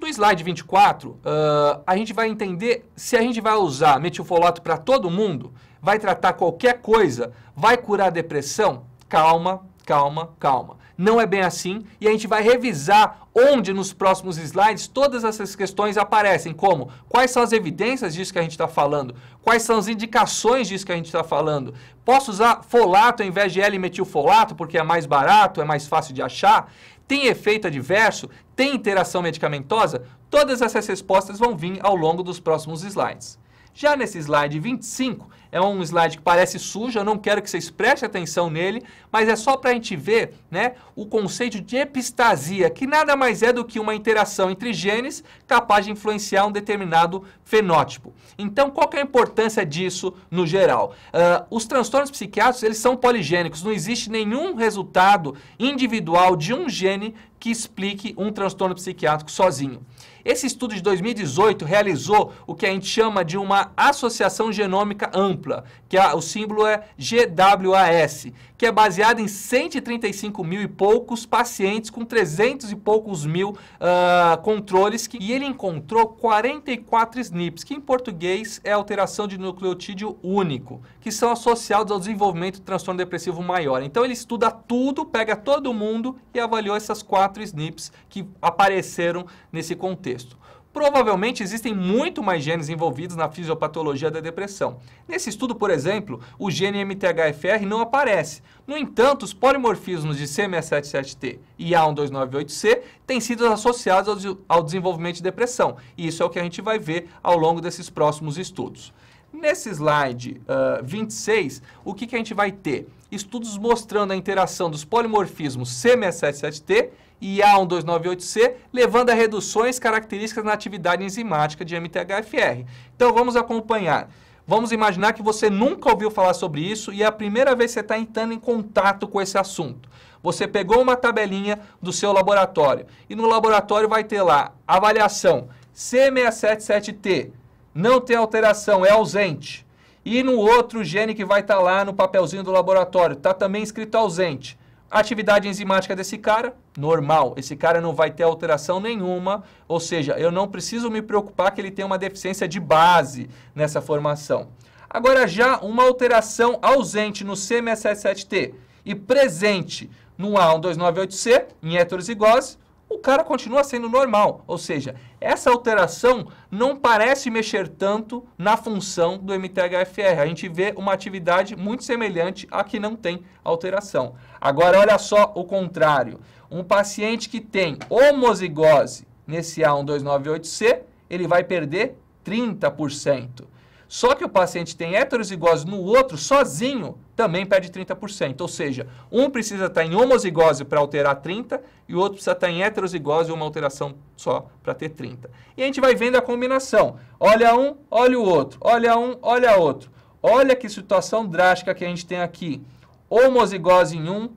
A: No slide 24, uh, ah, a gente vai entender se a gente vai usar metilfolato para todo mundo, vai tratar qualquer coisa, vai curar depressão. Calma, calma, calma. Não é bem assim e a gente vai revisar onde nos próximos slides todas essas questões aparecem, como quais são as evidências disso que a gente está falando, quais são as indicações disso que a gente está falando. Posso usar folato ao invés de L-metilfolato porque é mais barato, é mais fácil de achar? Tem efeito adverso? tem interação medicamentosa? Todas essas respostas vão vir ao longo dos próximos slides. Já nesse slide 25, é um slide que parece sujo, eu não quero que vocês prestem atenção nele, mas é só para a gente ver né, o conceito de epistasia, que nada mais é do que uma interação entre genes capaz de influenciar um determinado fenótipo. Então, qual que é a importância disso no geral? Uh, os transtornos psiquiátricos, eles são poligênicos, não existe nenhum resultado individual de um gene que explique um transtorno psiquiátrico sozinho. Esse estudo de 2018 realizou o que a gente chama de uma associação genômica ampla, que a, o símbolo é GWAS, que é baseado em 135 mil e poucos pacientes com 300 e poucos mil uh, controles, que, e ele encontrou 44 SNPs, que em português é alteração de nucleotídeo único, que são associados ao desenvolvimento do transtorno depressivo maior. Então ele estuda tudo, pega todo mundo e avaliou essas quatro quatro SNPs que apareceram nesse contexto. Provavelmente existem muito mais genes envolvidos na fisiopatologia da depressão. Nesse estudo, por exemplo, o gene MTHFR não aparece. No entanto, os polimorfismos de CME77T e a 1298 c têm sido associados ao desenvolvimento de depressão, e isso é o que a gente vai ver ao longo desses próximos estudos. Nesse slide uh, ah, 26, o que, que a gente vai ter? Estudos mostrando a interação dos polimorfismos c 77 t e A1298C, levando a reduções características na atividade enzimática de MTHFR. Então vamos acompanhar. Vamos imaginar que você nunca ouviu falar sobre isso e é a primeira vez que você está entrando em contato com esse assunto. Você pegou uma tabelinha do seu laboratório e no laboratório vai ter lá avaliação C677T, não tem alteração, é ausente. E no outro gene que vai estar tá lá no papelzinho do laboratório, está também escrito ausente. Atividade enzimática desse cara, normal. Esse cara não vai ter alteração nenhuma, ou seja, eu não preciso me preocupar que ele tem uma deficiência de base nessa formação. Agora, já uma alteração ausente no CMSS7T e presente no A1298C, em heterozigose, o cara continua sendo normal. Ou seja, essa alteração não parece mexer tanto na função do MTHFR. A gente vê uma atividade muito semelhante à que não tem alteração. Agora, olha só o contrário. Um paciente que tem homozigose nesse A1298C, ele vai perder 30%. Só que o paciente tem heterozigose no outro, sozinho, também perde 30%. Ou seja, um precisa estar em homozigose para alterar 30% e o outro precisa estar em heterozigose, uma alteração só, para ter 30%. E a gente vai vendo a combinação. Olha um, olha o outro. Olha um, olha outro. Olha que situação drástica que a gente tem aqui. Homozigose em um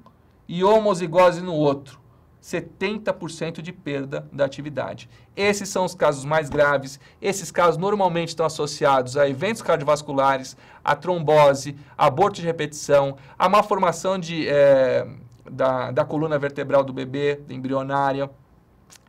A: e homozigose no outro. 70% de perda da atividade. Esses são os casos mais graves. Esses casos normalmente estão associados a eventos cardiovasculares, a trombose, aborto de repetição, a malformação de, é, da, da coluna vertebral do bebê, embrionária.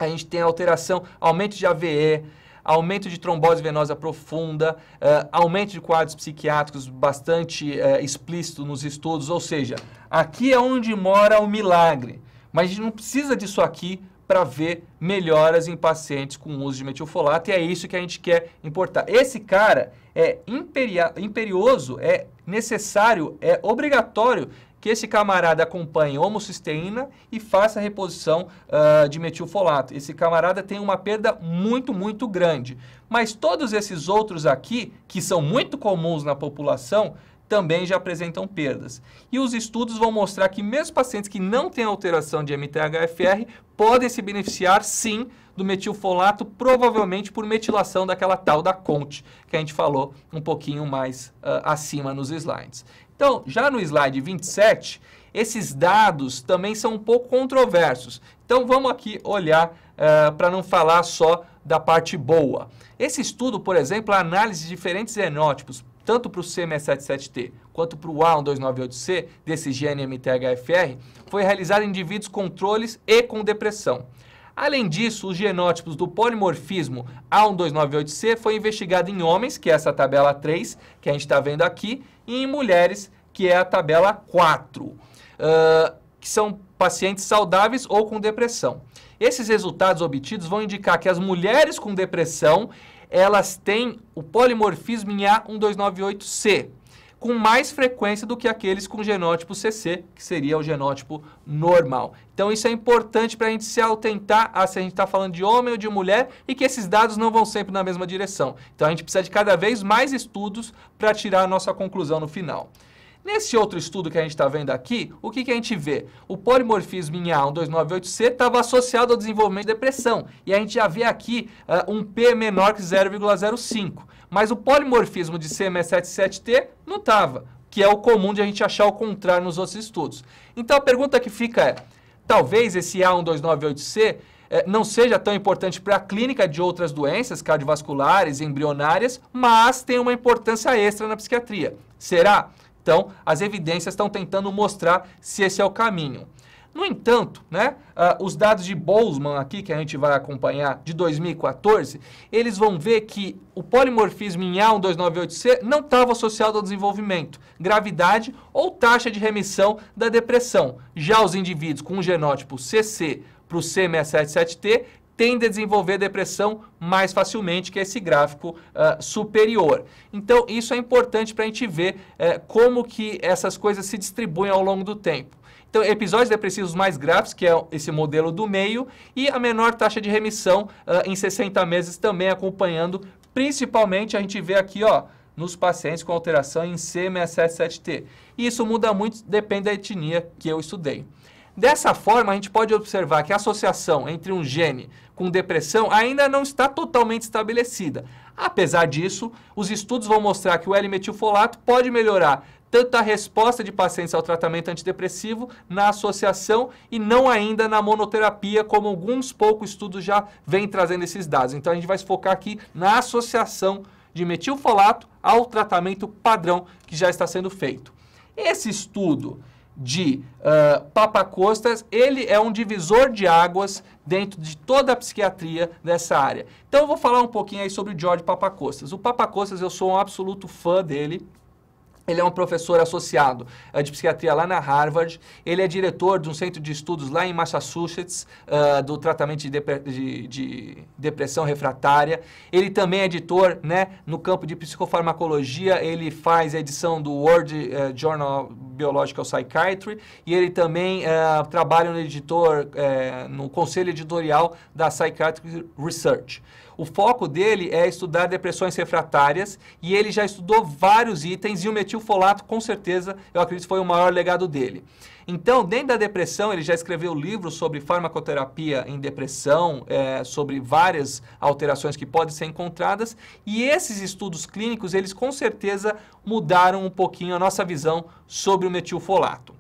A: A gente tem alteração, aumento de AVE, aumento de trombose venosa profunda, uh, aumento de quadros psiquiátricos bastante uh, explícito nos estudos, ou seja, aqui é onde mora o milagre. Mas a gente não precisa disso aqui para ver melhoras em pacientes com uso de metilfolato e é isso que a gente quer importar. Esse cara é imperia, imperioso, é necessário, é obrigatório que esse camarada acompanhe homocisteína e faça a reposição uh, de metilfolato. Esse camarada tem uma perda muito, muito grande. Mas todos esses outros aqui, que são muito comuns na população, também já apresentam perdas. E os estudos vão mostrar que mesmo pacientes que não têm alteração de MTHFR podem se beneficiar sim do metilfolato, provavelmente por metilação daquela tal da CONT, que a gente falou um pouquinho mais uh, acima nos slides. Então, já no slide 27, esses dados também são um pouco controversos. Então, vamos aqui olhar uh, para não falar só da parte boa. Esse estudo, por exemplo, a análise de diferentes genótipos tanto para o CME77T quanto para o A1298C desse GNMTHFR, foi realizado em indivíduos controles e com depressão. Além disso, os genótipos do polimorfismo A1298C foi investigado em homens, que é essa tabela 3, que a gente está vendo aqui, e em mulheres, que é a tabela 4, uh, que são pacientes saudáveis ou com depressão. Esses resultados obtidos vão indicar que as mulheres com depressão elas têm o polimorfismo em A1298C, com mais frequência do que aqueles com genótipo CC, que seria o genótipo normal. Então isso é importante para a gente se atentar a se a gente está falando de homem ou de mulher e que esses dados não vão sempre na mesma direção. Então a gente precisa de cada vez mais estudos para tirar a nossa conclusão no final. Nesse outro estudo que a gente está vendo aqui, o que, que a gente vê? O polimorfismo em A1298C estava associado ao desenvolvimento de depressão. E a gente já vê aqui uh, um P menor que 0,05. Mas o polimorfismo de CME77T não estava, que é o comum de a gente achar o contrário nos outros estudos. Então a pergunta que fica é, talvez esse A1298C eh, não seja tão importante para a clínica de outras doenças cardiovasculares, embrionárias, mas tem uma importância extra na psiquiatria. Será? Então, as evidências estão tentando mostrar se esse é o caminho. No entanto, né, uh, os dados de Boltzmann aqui, que a gente vai acompanhar, de 2014, eles vão ver que o polimorfismo em A1298C não estava associado ao desenvolvimento, gravidade ou taxa de remissão da depressão. Já os indivíduos com o genótipo CC para o C677T tende a desenvolver depressão mais facilmente, que é esse gráfico uh, superior. Então, isso é importante para a gente ver uh, como que essas coisas se distribuem ao longo do tempo. Então, episódios depressivos mais graves, que é esse modelo do meio, e a menor taxa de remissão uh, em 60 meses também acompanhando, principalmente a gente vê aqui, ó, nos pacientes com alteração em C677T. E isso muda muito, depende da etnia que eu estudei. Dessa forma, a gente pode observar que a associação entre um gene com depressão ainda não está totalmente estabelecida. Apesar disso, os estudos vão mostrar que o L-metilfolato pode melhorar tanto a resposta de pacientes ao tratamento antidepressivo na associação e não ainda na monoterapia, como alguns poucos estudos já vêm trazendo esses dados. Então a gente vai se focar aqui na associação de metilfolato ao tratamento padrão que já está sendo feito. Esse estudo de uh, Papa Costas, ele é um divisor de águas dentro de toda a psiquiatria dessa área. Então eu vou falar um pouquinho aí sobre o George Papa Costas. O Papa Costas, eu sou um absoluto fã dele, ele é um professor associado eh, de psiquiatria lá na Harvard. Ele é diretor de um centro de estudos lá em Massachusetts, uh, do tratamento de, de, de, depressão refratária. Ele também é editor né, no campo de psicofarmacologia. Ele faz a edição do World uh, Journal Biological Psychiatry. E ele também uh, trabalha no editor, no conselho editorial da Psychiatric Research. O foco dele é estudar depressões refratárias e ele já estudou vários itens e o metilfolato, com certeza, eu acredito foi o maior legado dele. Então, dentro da depressão, ele já escreveu livros sobre farmacoterapia em depressão, é, sobre várias alterações que podem ser encontradas, e esses estudos clínicos, eles com certeza mudaram um pouquinho a nossa visão sobre o metilfolato.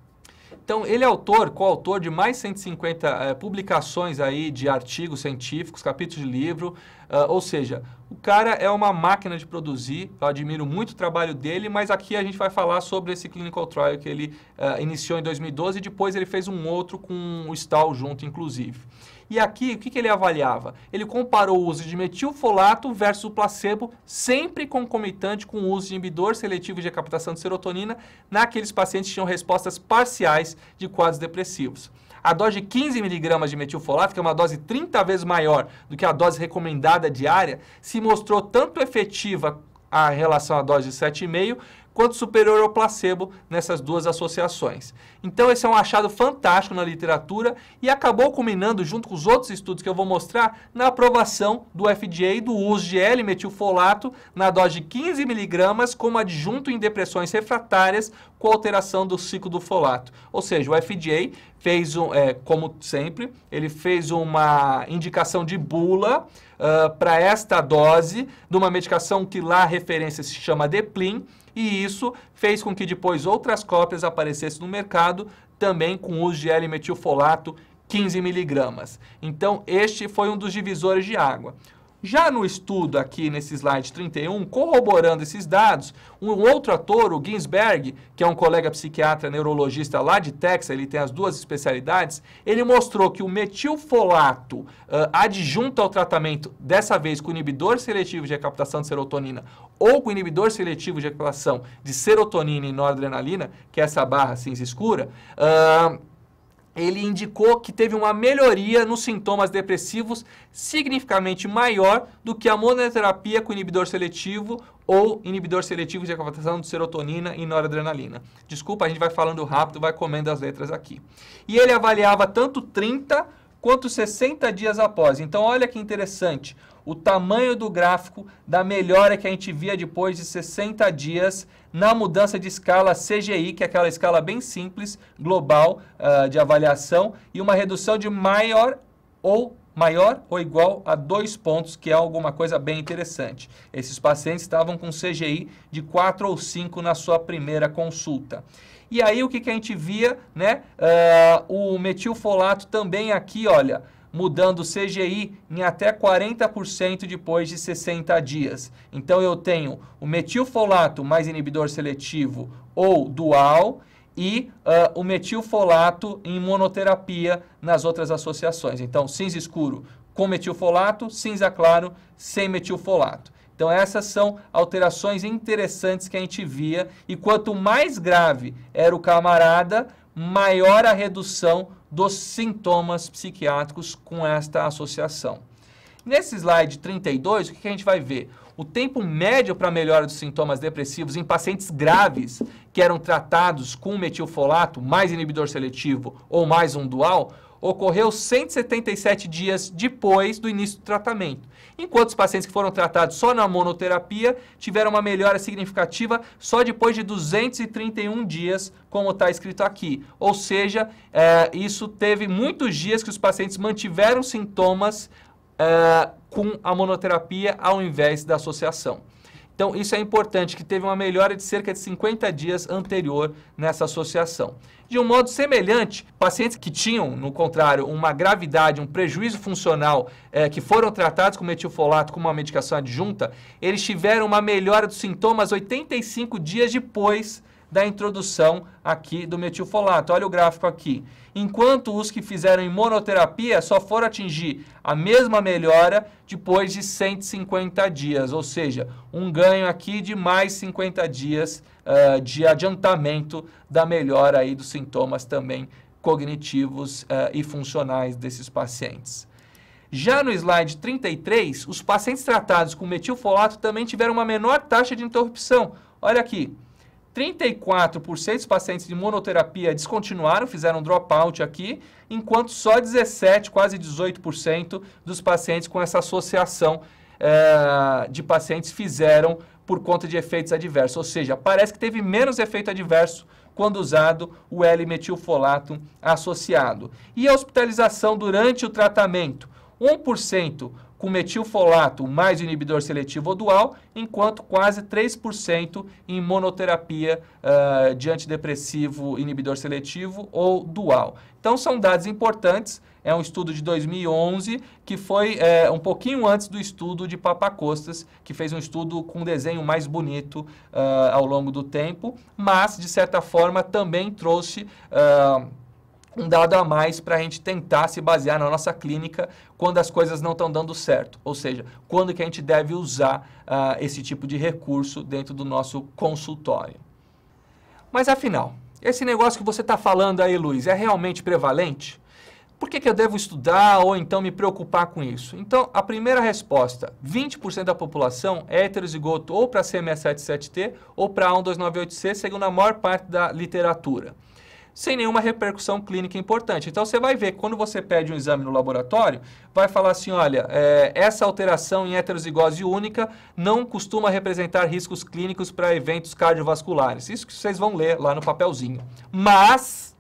A: Então, ele é autor, coautor de mais 150 é, eh, publicações aí de artigos científicos, capítulos de livro, uh, ou seja, o cara é uma máquina de produzir, eu admiro muito o trabalho dele, mas aqui a gente vai falar sobre esse clinical trial que ele uh, iniciou em 2012 e depois ele fez um outro com o Stahl junto, inclusive. E aqui, o que, que ele avaliava? Ele comparou o uso de metilfolato versus o placebo, sempre concomitante com o uso de inibidor seletivo de captação de serotonina naqueles pacientes que tinham respostas parciais de quadros depressivos. A dose de 15mg de metilfolato, que é uma dose 30 vezes maior do que a dose recomendada diária, se mostrou tanto efetiva em relação à dose de 7,5 quanto superior ao placebo nessas duas associações. Então, esse é um achado fantástico na literatura e acabou culminando, junto com os outros estudos que eu vou mostrar, na aprovação do FDA do uso de L-metilfolato na dose de 15mg como adjunto em depressões refratárias com alteração do ciclo do folato. Ou seja, o FDA fez, um, é, como sempre, ele fez uma indicação de bula uh, ah, para esta dose de uma medicação que lá a referência se chama Deplin, e isso fez com que depois outras cópias aparecessem no mercado, também com uso de L-metilfolato 15 miligramas. Então, este foi um dos divisores de água. Já no estudo aqui nesse slide 31, corroborando esses dados, um outro ator, o Ginsberg, que é um colega psiquiatra neurologista lá de Texas, ele tem as duas especialidades, ele mostrou que o metilfolato uh, adjunto ao tratamento, dessa vez com inibidor seletivo de recaptação de serotonina ou com inibidor seletivo de recaptação de serotonina e noradrenalina, que é essa barra cinza escura, uh, ele indicou que teve uma melhoria nos sintomas depressivos significativamente maior do que a monoterapia com inibidor seletivo ou inibidor seletivo de captação de serotonina e noradrenalina. Desculpa, a gente vai falando rápido, vai comendo as letras aqui. E ele avaliava tanto 30 quanto 60 dias após. Então, olha que interessante o tamanho do gráfico da melhora que a gente via depois de 60 dias na mudança de escala CGI, que é aquela escala bem simples, global uh, de avaliação, e uma redução de maior ou maior ou igual a dois pontos, que é alguma coisa bem interessante. Esses pacientes estavam com CGI de 4 ou 5 na sua primeira consulta. E aí o que, que a gente via, né? Uh, o metilfolato também aqui, olha, mudando o CGI em até 40% depois de 60 dias. Então eu tenho o metilfolato mais inibidor seletivo ou dual e uh, o metilfolato em monoterapia nas outras associações. Então cinza escuro com metilfolato, cinza claro sem metilfolato. Então, essas são alterações interessantes que a gente via. E quanto mais grave era o camarada, maior a redução dos sintomas psiquiátricos com esta associação. Nesse slide 32, o que a gente vai ver? O tempo médio para melhora dos sintomas depressivos em pacientes graves que eram tratados com metilfolato, mais inibidor seletivo ou mais um dual, ocorreu 177 dias depois do início do tratamento enquanto os pacientes que foram tratados só na monoterapia tiveram uma melhora significativa só depois de 231 dias, como está escrito aqui. Ou seja, é, isso teve muitos dias que os pacientes mantiveram sintomas é, com a monoterapia ao invés da associação. Então, isso é importante, que teve uma melhora de cerca de 50 dias anterior nessa associação. De um modo semelhante, pacientes que tinham, no contrário, uma gravidade, um prejuízo funcional, é, que foram tratados com metilfolato com uma medicação adjunta, eles tiveram uma melhora dos sintomas 85 dias depois da introdução aqui do metilfolato. Olha o gráfico aqui. Enquanto os que fizeram imunoterapia só foram atingir a mesma melhora depois de 150 dias, ou seja, um ganho aqui de mais 50 dias uh, de adiantamento da melhora aí dos sintomas também cognitivos uh, e funcionais desses pacientes. Já no slide 33, os pacientes tratados com metilfolato também tiveram uma menor taxa de interrupção. Olha aqui, 34% dos pacientes de monoterapia descontinuaram, fizeram dropout aqui, enquanto só 17, quase 18% dos pacientes com essa associação é, de pacientes fizeram por conta de efeitos adversos. Ou seja, parece que teve menos efeito adverso quando usado o L-metilfolato associado. E a hospitalização durante o tratamento? 1% com metilfolato mais inibidor seletivo ou dual, enquanto quase 3% em monoterapia uh, de antidepressivo inibidor seletivo ou dual. Então, são dados importantes. É um estudo de 2011 que foi é, um pouquinho antes do estudo de Papacostas, que fez um estudo com um desenho mais bonito uh, ao longo do tempo, mas, de certa forma, também trouxe. Uh, um dado a mais para a gente tentar se basear na nossa clínica quando as coisas não estão dando certo, ou seja, quando que a gente deve usar uh, esse tipo de recurso dentro do nosso consultório. Mas afinal, esse negócio que você está falando aí, Luiz, é realmente prevalente? Por que, que eu devo estudar ou então me preocupar com isso? Então, a primeira resposta, 20% da população é heterozigoto ou para CMS77T ou para a 1298C segundo a maior parte da literatura sem nenhuma repercussão clínica importante. Então você vai ver quando você pede um exame no laboratório, vai falar assim, olha, é, essa alteração em heterozigose única não costuma representar riscos clínicos para eventos cardiovasculares. Isso que vocês vão ler lá no papelzinho. Mas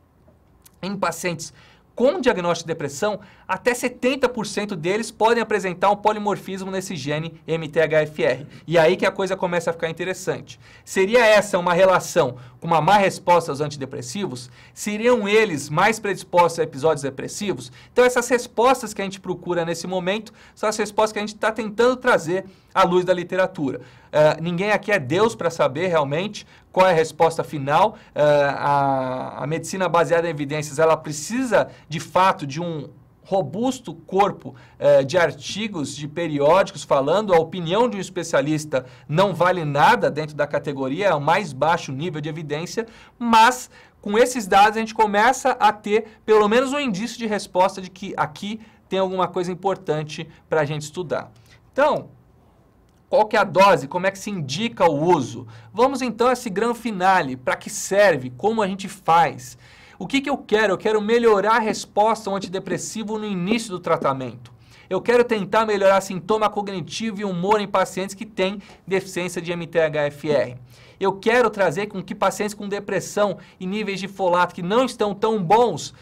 A: em pacientes com diagnóstico de depressão, até 70% deles podem apresentar um polimorfismo nesse gene MTHFR. E aí que a coisa começa a ficar interessante. Seria essa uma relação com uma má resposta aos antidepressivos? Seriam eles mais predispostos a episódios depressivos? Então, essas respostas que a gente procura nesse momento são as respostas que a gente está tentando trazer à luz da literatura. Uh, ninguém aqui é Deus para saber realmente qual é a resposta final. Uh, a, a medicina baseada em evidências, ela precisa de fato de um robusto corpo eh, de artigos, de periódicos falando, a opinião de um especialista não vale nada dentro da categoria, é o mais baixo nível de evidência, mas com esses dados a gente começa a ter pelo menos um indício de resposta de que aqui tem alguma coisa importante para a gente estudar. Então, qual que é a dose? Como é que se indica o uso? Vamos então a esse grande finale. Para que serve? Como a gente faz? O que, que eu quero? Eu quero melhorar a resposta ao antidepressivo no início do tratamento. Eu quero tentar melhorar sintoma cognitivo e humor em pacientes que têm deficiência de MTHFR. Eu quero trazer com que pacientes com depressão e níveis de folato que não estão tão bons uh,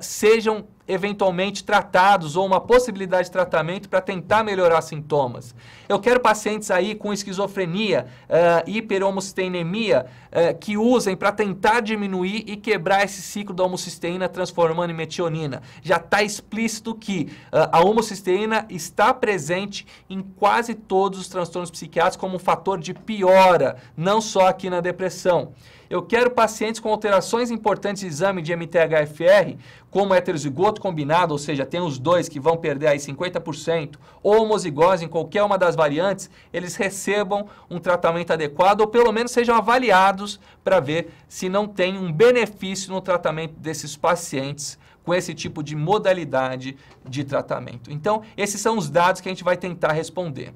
A: sejam eventualmente tratados ou uma possibilidade de tratamento para tentar melhorar sintomas. Eu quero pacientes aí com esquizofrenia, uh, uh, que usem para tentar diminuir e quebrar esse ciclo da homocisteína transformando em metionina. Já está explícito que uh, a homocisteína está presente em quase todos os transtornos psiquiátricos como um fator de piora, não só aqui na depressão. Eu quero pacientes com alterações importantes de exame de MTHFR, como heterozigoto combinado, ou seja, tem os dois que vão perder aí 50%, ou homozigose em qualquer uma das variantes, eles recebam um tratamento adequado ou pelo menos sejam avaliados para ver se não tem um benefício no tratamento desses pacientes com esse tipo de modalidade de tratamento. Então, esses são os dados que a gente vai tentar responder.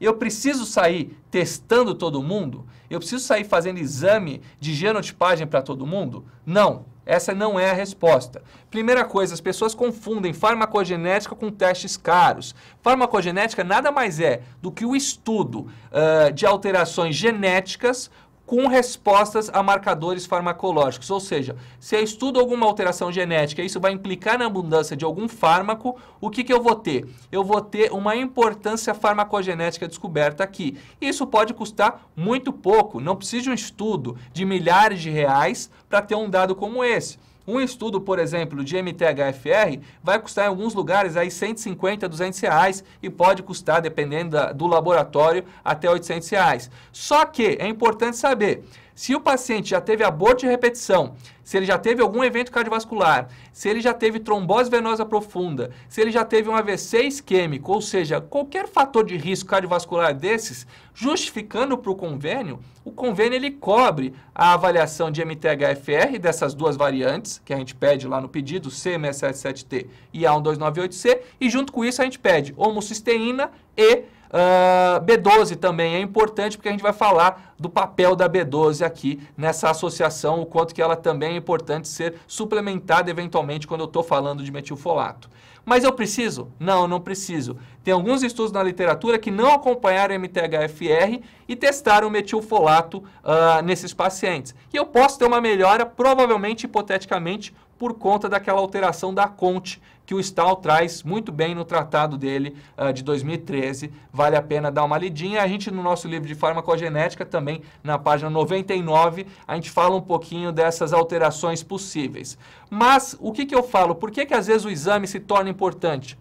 A: Eu preciso sair testando todo mundo? Eu preciso sair fazendo exame de genotipagem para todo mundo? Não. Essa não é a resposta. Primeira coisa, as pessoas confundem farmacogenética com testes caros. Farmacogenética nada mais é do que o estudo uh, de alterações genéticas com respostas a marcadores farmacológicos. Ou seja, se eu estudo alguma alteração genética, isso vai implicar na abundância de algum fármaco, o que, que eu vou ter? Eu vou ter uma importância farmacogenética descoberta aqui. Isso pode custar muito pouco, não precisa de um estudo de milhares de reais para ter um dado como esse. Um estudo, por exemplo, de MTHFR vai custar em alguns lugares aí 150, 200 reais e pode custar, dependendo da, do laboratório, até 800 reais. Só que é importante saber se o paciente já teve aborto de repetição, se ele já teve algum evento cardiovascular, se ele já teve trombose venosa profunda, se ele já teve um AVC isquêmico, ou seja, qualquer fator de risco cardiovascular desses, justificando para o convênio, o convênio ele cobre a avaliação de MTHFR dessas duas variantes, que a gente pede lá no pedido, cms 77 t e A1298C, e junto com isso a gente pede homocisteína e ah, B12 também é importante porque a gente vai falar do papel da B12 aqui nessa associação, o quanto que ela também é importante ser suplementada eventualmente quando eu estou falando de metilfolato. Mas eu preciso? Não, não preciso. Tem alguns estudos na literatura que não acompanharam MTHFR e testaram metilfolato uh, nesses pacientes. E eu posso ter uma melhora, provavelmente, hipoteticamente, por conta daquela alteração da conte que o Stahl traz muito bem no tratado dele uh, de 2013. Vale a pena dar uma lidinha. A gente, no nosso livro de farmacogenética, também na página 99, a gente fala um pouquinho dessas alterações possíveis. Mas o que, que eu falo? Por que, que às vezes o exame se torna importante?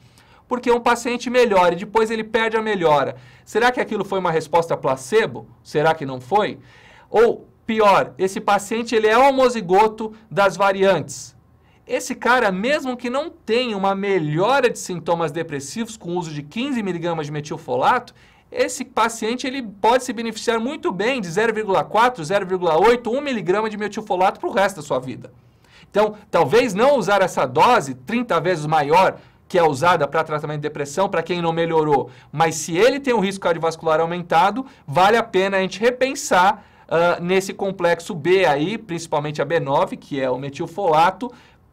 A: porque um paciente melhora e depois ele perde a melhora. Será que aquilo foi uma resposta placebo? Será que não foi? Ou pior, esse paciente ele é homozigoto das variantes. Esse cara, mesmo que não tenha uma melhora de sintomas depressivos com o uso de 15 mg de metilfolato, esse paciente ele pode se beneficiar muito bem de 0,4, 0,8, 1 miligrama de metilfolato para o resto da sua vida. Então, talvez não usar essa dose 30 vezes maior que é usada para tratamento de depressão, para quem não melhorou, mas se ele tem um risco cardiovascular aumentado, vale a pena a gente repensar uh, nesse complexo B aí, principalmente a B9, que é o metilfolato,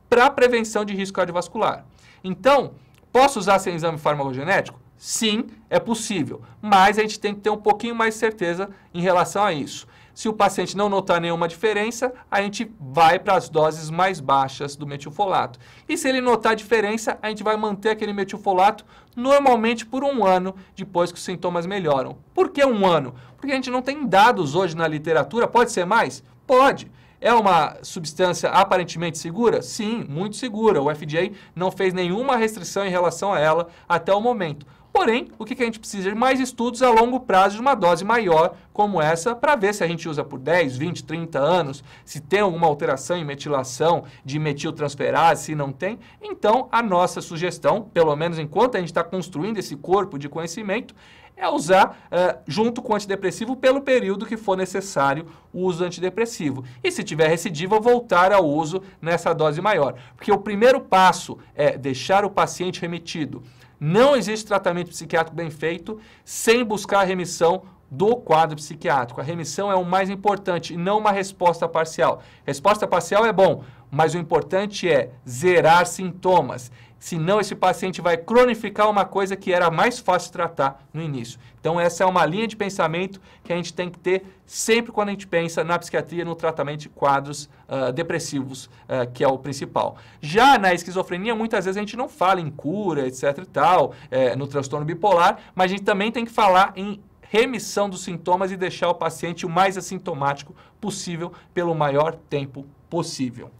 A: para prevenção de risco cardiovascular. Então, posso usar sem exame farmacogenético? Sim, é possível, mas a gente tem que ter um pouquinho mais certeza em relação a isso. Se o paciente não notar nenhuma diferença, a gente vai para as doses mais baixas do metilfolato. E se ele notar diferença, a gente vai manter aquele metilfolato normalmente por um ano depois que os sintomas melhoram. Por que um ano? Porque a gente não tem dados hoje na literatura, pode ser mais? Pode. É uma substância aparentemente segura? Sim, muito segura. O FDA não fez nenhuma restrição em relação a ela até o momento. Porém, o que a gente precisa de mais estudos a longo prazo de uma dose maior como essa para ver se a gente usa por 10, 20, 30 anos, se tem alguma alteração em metilação de metiltransferase, se não tem. Então, a nossa sugestão, pelo menos enquanto a gente está construindo esse corpo de conhecimento, é usar uh, junto com o antidepressivo pelo período que for necessário o uso antidepressivo. E se tiver recidiva, voltar ao uso nessa dose maior. Porque o primeiro passo é deixar o paciente remitido. Não existe tratamento psiquiátrico bem feito sem buscar a remissão do quadro psiquiátrico. A remissão é o mais importante, não uma resposta parcial. Resposta parcial é bom, mas o importante é zerar sintomas senão esse paciente vai cronificar uma coisa que era mais fácil tratar no início. Então, essa é uma linha de pensamento que a gente tem que ter sempre quando a gente pensa na psiquiatria, no tratamento de quadros uh, depressivos, uh, que é o principal. Já na esquizofrenia, muitas vezes a gente não fala em cura, etc e tal, é, no transtorno bipolar, mas a gente também tem que falar em remissão dos sintomas e deixar o paciente o mais assintomático possível pelo maior tempo possível.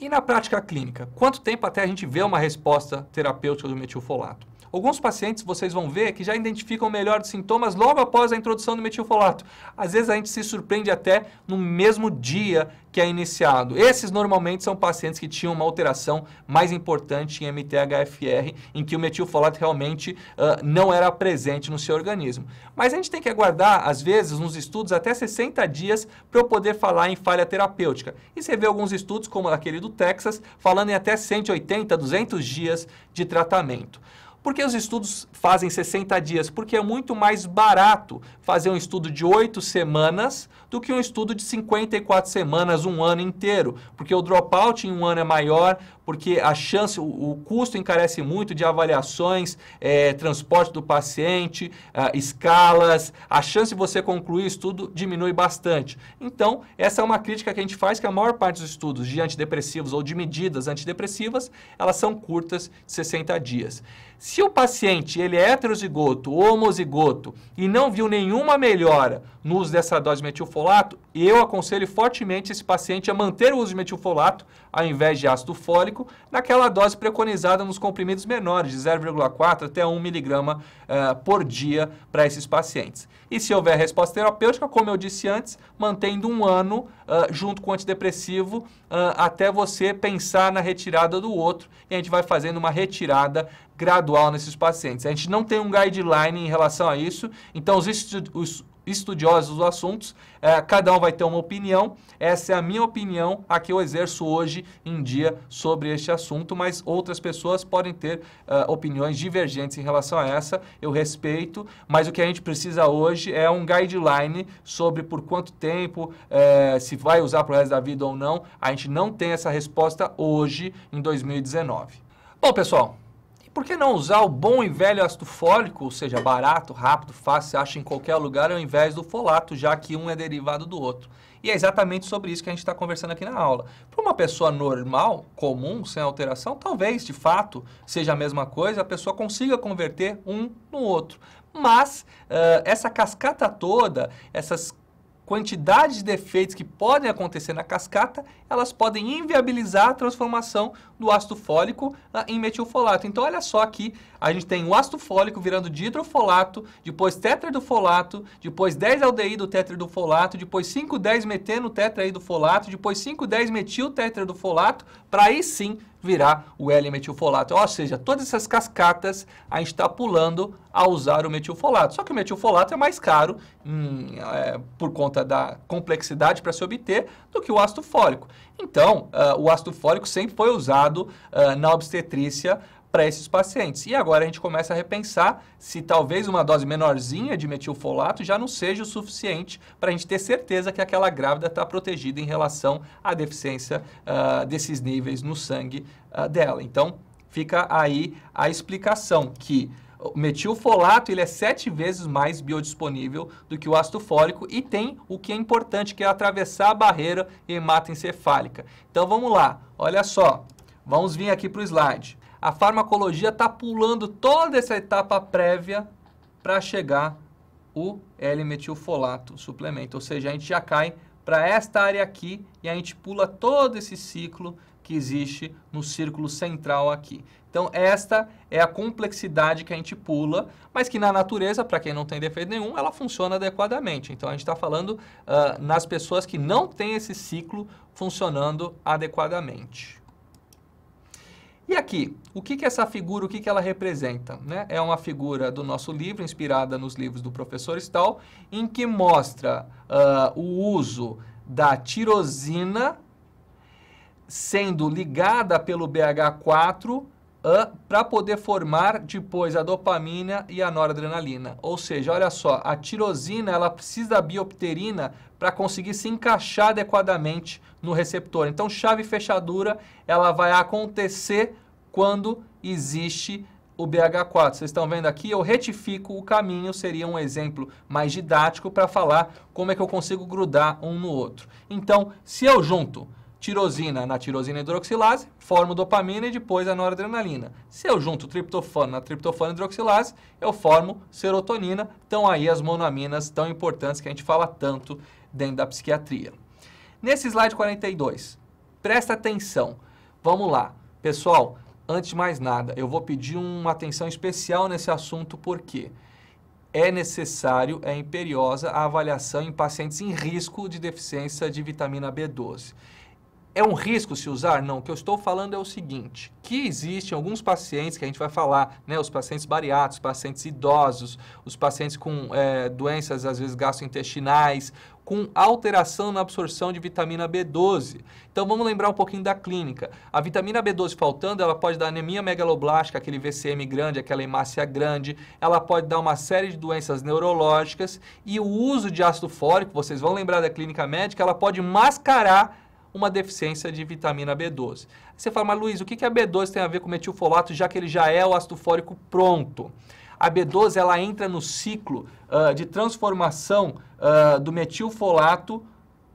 A: E na prática clínica, quanto tempo até a gente vê uma resposta terapêutica do metilfolato? Alguns pacientes, vocês vão ver, que já identificam melhor os sintomas logo após a introdução do metilfolato. Às vezes a gente se surpreende até no mesmo dia que é iniciado. Esses normalmente são pacientes que tinham uma alteração mais importante em MTHFR, em que o metilfolato realmente uh, não era presente no seu organismo. Mas a gente tem que aguardar, às vezes, nos estudos até 60 dias para eu poder falar em falha terapêutica. E você vê alguns estudos, como aquele do Texas, falando em até 180, 200 dias de tratamento. Por que os estudos fazem 60 dias? Porque é muito mais barato fazer um estudo de oito semanas do que um estudo de 54 semanas, um ano inteiro, porque o dropout em um ano é maior, porque a chance, o, o custo encarece muito de avaliações, é, transporte do paciente, ah, escalas, a chance de você concluir estudo diminui bastante. Então, essa é uma crítica que a gente faz que a maior parte dos estudos de antidepressivos ou de medidas antidepressivas, elas são curtas, 60 dias. Se o paciente ele é heterozigoto ou homozigoto e não viu nenhuma melhora no uso dessa dose de metilfolato, eu aconselho fortemente esse paciente a manter o uso de metilfolato ao invés de ácido fólico naquela dose preconizada nos comprimidos menores, de 0,4 até 1 miligrama uh, por dia para esses pacientes. E se houver resposta terapêutica, como eu disse antes, mantendo um ano uh, junto com o antidepressivo uh, até você pensar na retirada do outro e a gente vai fazendo uma retirada gradual nesses pacientes. A gente não tem um guideline em relação a isso, então os, os estudiosos do assunto. É, cada um vai ter uma opinião. Essa é a minha opinião, a que eu exerço hoje em dia sobre este assunto, mas outras pessoas podem ter uh, opiniões divergentes em relação a essa. Eu respeito, mas o que a gente precisa hoje é um guideline sobre por quanto tempo, é, se vai usar para o resto da vida ou não. A gente não tem essa resposta hoje, em 2019. Bom, pessoal, por que não usar o bom e velho ácido fólico, ou seja, barato, rápido, fácil, se acha em qualquer lugar, ao invés do folato, já que um é derivado do outro? E é exatamente sobre isso que a gente está conversando aqui na aula. Para uma pessoa normal, comum, sem alteração, talvez de fato seja a mesma coisa, a pessoa consiga converter um no outro. Mas uh, essa cascata toda, essas quantidade de defeitos que podem acontecer na cascata, elas podem inviabilizar a transformação do ácido fólico ah, em metilfolato. Então, olha só aqui a gente tem o ácido fólico virando dihidrofolato, depois folato depois 10-aldeído folato depois 5,10-meteno folato depois 5,10-metil folato para aí sim virar o L-metilfolato. Ou seja, todas essas cascatas a gente está pulando a usar o metilfolato. Só que o metilfolato é mais caro hum, é, por conta da complexidade para se obter do que o ácido fólico. Então, uh, o ácido fólico sempre foi usado uh, na obstetrícia para esses pacientes. E agora a gente começa a repensar se talvez uma dose menorzinha de metilfolato já não seja o suficiente para a gente ter certeza que aquela grávida está protegida em relação à deficiência uh, desses níveis no sangue uh, dela. Então, fica aí a explicação que o metilfolato ele é sete vezes mais biodisponível do que o ácido fólico e tem o que é importante, que é atravessar a barreira hematoencefálica. Então, vamos lá. Olha só. Vamos vir aqui para o slide. A farmacologia está pulando toda essa etapa prévia para chegar o L-metilfolato, suplemento. Ou seja, a gente já cai para esta área aqui e a gente pula todo esse ciclo que existe no círculo central aqui. Então, esta é a complexidade que a gente pula, mas que na natureza, para quem não tem defeito nenhum, ela funciona adequadamente. Então, a gente está falando uh, nas pessoas que não têm esse ciclo funcionando adequadamente. E aqui, o que, que essa figura, o que, que ela representa? Né? É uma figura do nosso livro, inspirada nos livros do professor Stahl, em que mostra uh, o uso da tirosina sendo ligada pelo BH4 para poder formar depois a dopamina e a noradrenalina. Ou seja, olha só, a tirosina ela precisa da biopterina para conseguir se encaixar adequadamente no receptor. Então, chave fechadura ela vai acontecer quando existe o BH4. Vocês estão vendo aqui, eu retifico o caminho, seria um exemplo mais didático para falar como é que eu consigo grudar um no outro. Então, se eu junto tirosina na tirosina hidroxilase, formo dopamina e depois a noradrenalina. Se eu junto triptofano na triptofano hidroxilase, eu formo serotonina. Então aí as monoaminas tão importantes que a gente fala tanto dentro da psiquiatria. Nesse slide 42, presta atenção. Vamos lá. Pessoal, antes de mais nada, eu vou pedir uma atenção especial nesse assunto porque é necessário, é imperiosa a avaliação em pacientes em risco de deficiência de vitamina B12. É um risco se usar? Não. O que eu estou falando é o seguinte, que existem alguns pacientes que a gente vai falar, né, os pacientes bariátricos, pacientes idosos, os pacientes com é, doenças, às vezes, gastrointestinais, com alteração na absorção de vitamina B12. Então vamos lembrar um pouquinho da clínica. A vitamina B12 faltando, ela pode dar anemia megaloblástica, aquele VCM grande, aquela hemácia grande, ela pode dar uma série de doenças neurológicas e o uso de ácido fólico, vocês vão lembrar da clínica médica, ela pode mascarar uma deficiência de vitamina B12. você fala, mas Luiz, o que, a B12 tem a ver com metilfolato, já que ele já é o ácido fólico pronto? A B12 ela entra no ciclo uh, de transformação uh, do metilfolato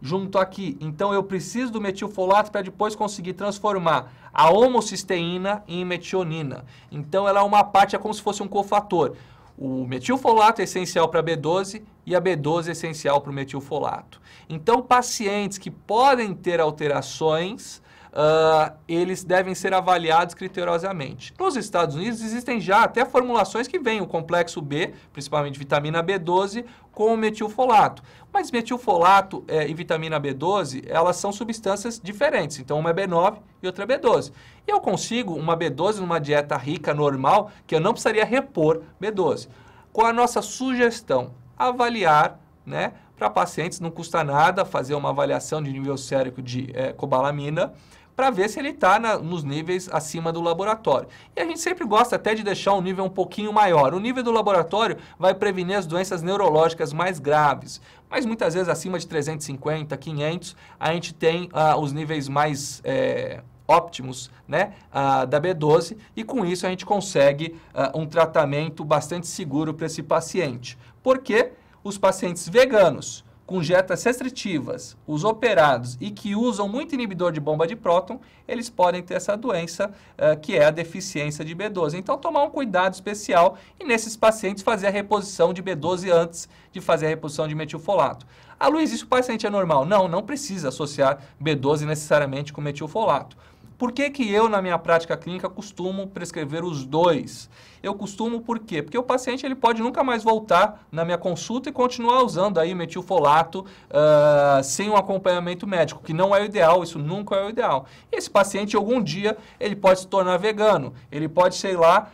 A: junto aqui. Então eu preciso do metilfolato para depois conseguir transformar a homocisteína em metionina. Então ela é uma parte, é como se fosse um cofator o metilfolato é essencial para B12 e a B12 é essencial para o metilfolato. Então, pacientes que podem ter alterações uh, eles devem ser avaliados criteriosamente. Nos Estados Unidos existem já até formulações que vêm o complexo B, principalmente vitamina B12, com metilfolato. Mas metilfolato é, e vitamina B12, elas são substâncias diferentes. Então, uma é B9 e outra é B12. E eu consigo uma B12 numa dieta rica, normal, que eu não precisaria repor B12. Com a nossa sugestão, avaliar, né? Para pacientes não custa nada fazer uma avaliação de nível sérico de é, cobalamina para ver se ele está nos níveis acima do laboratório. E a gente sempre gosta até de deixar um nível um pouquinho maior. O nível do laboratório vai prevenir as doenças neurológicas mais graves, mas muitas vezes acima de 350, 500, a gente tem ah, os níveis mais é, óptimos né, ah, da B12 e com isso a gente consegue ah, um tratamento bastante seguro para esse paciente. Por quê? Os pacientes veganos com dietas restritivas, os operados e que usam muito inibidor de bomba de próton, eles podem ter essa doença uh, que é a deficiência de B12. Então, tomar um cuidado especial e nesses pacientes fazer a reposição de B12 antes de fazer a reposição de metilfolato. Ah, Luiz, isso o paciente é normal? Não, não precisa associar B12 necessariamente com metilfolato. Por que, que eu, na minha prática clínica, costumo prescrever os dois? eu costumo por quê? Porque o paciente ele pode nunca mais voltar na minha consulta e continuar usando aí metilfolato uh, sem um acompanhamento médico, que não é o ideal, isso nunca é o ideal. esse paciente algum dia ele pode se tornar vegano, ele pode, sei lá,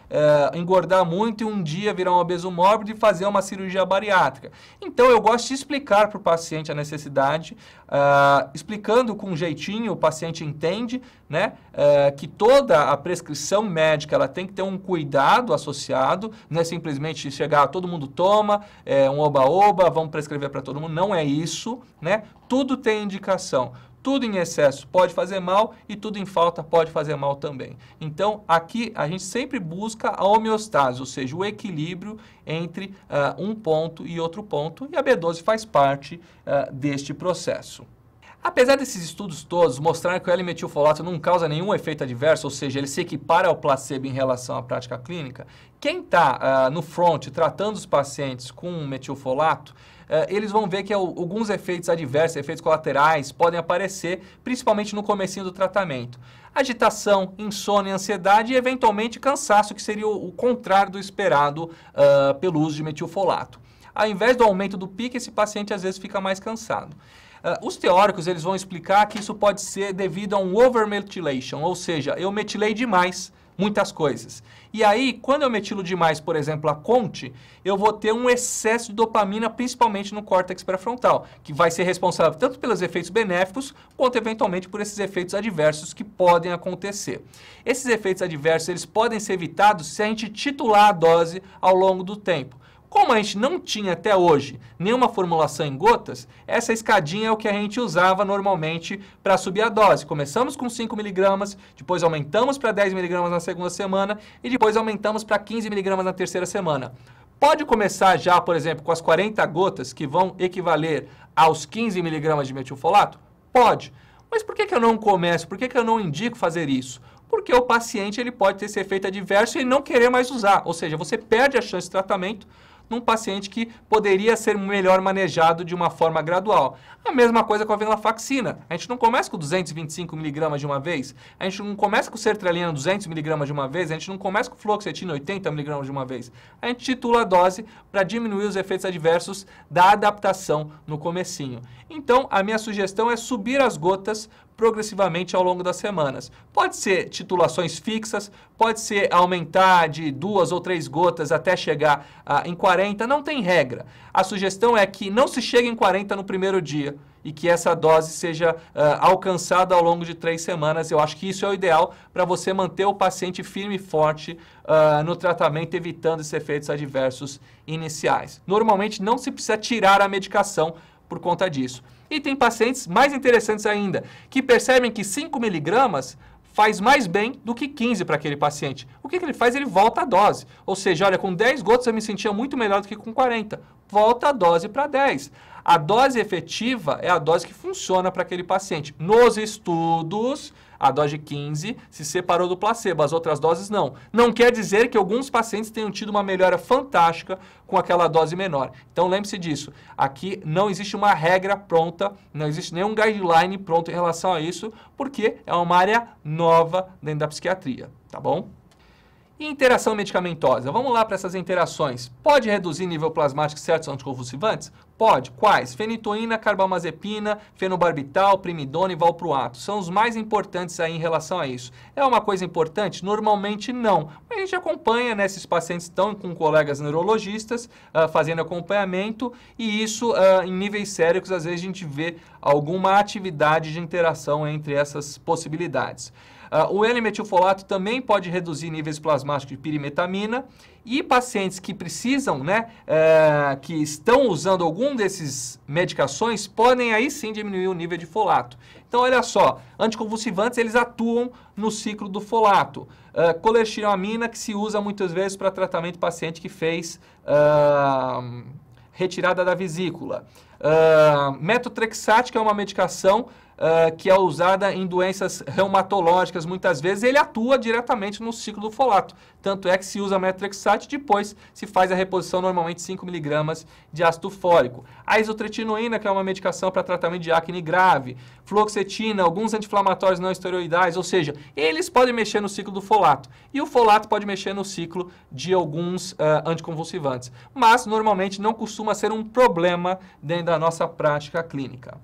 A: uh, engordar muito e um dia virar um obeso mórbido e fazer uma cirurgia bariátrica. Então eu gosto de explicar para o paciente a necessidade, uh, explicando com jeitinho, o paciente entende, né, que toda a prescrição médica ela tem que ter um cuidado, a associado, não é simplesmente chegar, todo mundo toma, é um oba-oba, vamos prescrever para todo mundo, não é isso, né? Tudo tem indicação. Tudo em excesso pode fazer mal e tudo em falta pode fazer mal também. Então, aqui a gente sempre busca a homeostase, ou seja, o equilíbrio entre uh, um ponto e outro ponto, e a B12 faz parte uh, deste processo. Apesar desses estudos todos mostrarem que o L-metilfolato não causa nenhum efeito adverso, ou seja, ele se equipara ao placebo em relação à prática clínica, quem está uh, ah, no front tratando os pacientes com metilfolato, uh, eles vão ver que alguns efeitos adversos, efeitos colaterais, podem aparecer, principalmente no comecinho do tratamento. Agitação, insônia, ansiedade e, eventualmente, cansaço, que seria o, o contrário do esperado uh, pelo uso de metilfolato. Ao invés do aumento do pico, esse paciente às vezes fica mais cansado. Uh, os teóricos eles vão explicar que isso pode ser devido a um overmethylation, ou seja, eu metilei demais muitas coisas. E aí, quando eu metilo demais, por exemplo, a conte, eu vou ter um excesso de dopamina, principalmente no córtex pré-frontal, que vai ser responsável tanto pelos efeitos benéficos, quanto eventualmente por esses efeitos adversos que podem acontecer. Esses efeitos adversos, eles podem ser evitados se a gente titular a dose ao longo do tempo. Como a gente não tinha até hoje nenhuma formulação em gotas, essa escadinha é o que a gente usava normalmente para subir a dose. Começamos com 5mg, depois aumentamos para 10mg na segunda semana e depois aumentamos para 15mg na terceira semana. Pode começar já, por exemplo, com as 40 gotas que vão equivaler aos 15mg de metilfolato? Pode. Mas por que, que eu não começo? Por que, que eu não indico fazer isso? porque o paciente ele pode ter esse efeito adverso e não querer mais usar. Ou seja, você perde a chance de tratamento num paciente que poderia ser melhor manejado de uma forma gradual. A mesma coisa com a venlafaxina. A gente não começa com 225 miligramas de uma vez, a gente não começa com sertralina 200 miligramas de uma vez, a gente não começa com fluoxetina 80 miligramas de uma vez. A gente titula a dose para diminuir os efeitos adversos da adaptação no comecinho. Então, a minha sugestão é subir as gotas progressivamente ao longo das semanas. Pode ser titulações fixas, pode ser aumentar de duas ou três gotas até chegar ah, em 40, não tem regra. A sugestão é que não se chegue em 40 no primeiro dia e que essa dose seja uh, alcançada ao longo de três semanas. Eu acho que isso é o ideal para você manter o paciente firme e forte uh, no tratamento, evitando esses efeitos adversos iniciais. Normalmente não se precisa tirar a medicação por conta disso. E tem pacientes mais interessantes ainda, que percebem que 5 miligramas faz mais bem do que 15 para aquele paciente. O que, que, ele faz? Ele volta a dose. Ou seja, olha, com 10 gotas eu me sentia muito melhor do que com 40. Volta a dose para 10. A dose efetiva é a dose que funciona para aquele paciente. Nos estudos, a dose 15 se separou do placebo, as outras doses não. Não quer dizer que alguns pacientes tenham tido uma melhora fantástica com aquela dose menor. Então lembre-se disso. Aqui não existe uma regra pronta, não existe nenhum guideline pronto em relação a isso, porque é uma área nova dentro da psiquiatria, tá bom? Interação medicamentosa. Vamos lá para essas interações. Pode reduzir nível plasmático certos anticonvulsivantes? Pode. Quais? Fenitoína, carbamazepina, fenobarbital, primidona e valproato. São os mais importantes aí em relação a isso. É uma coisa importante? Normalmente não. Mas a gente acompanha, né? Esses pacientes estão com colegas neurologistas uh, fazendo acompanhamento e isso uh, em níveis sérios, às vezes a gente vê alguma atividade de interação entre essas possibilidades. Uh, o N-metilfolato também pode reduzir níveis plasmáticos de pirimetamina e pacientes que precisam, né, uh, que estão usando algum desses medicações, podem aí sim diminuir o nível de folato. Então, olha só, anticonvulsivantes, eles atuam no ciclo do folato. Uh, ah, colestiramina, que se usa muitas vezes para tratamento de paciente que fez uh, retirada da vesícula. Uh, metotrexate, que é uma medicação uh, que é usada em doenças reumatológicas muitas vezes, ele atua diretamente no ciclo do folato. Tanto é que se usa metrexate, depois se faz a reposição normalmente 5mg de ácido fólico. A isotretinoína, que é uma medicação para tratamento de acne grave, fluoxetina, alguns anti-inflamatórios não esteroidais, ou seja, eles podem mexer no ciclo do folato. E o folato pode mexer no ciclo de alguns uh, anticonvulsivantes. Mas normalmente não costuma ser um problema dentro da nossa prática clínica.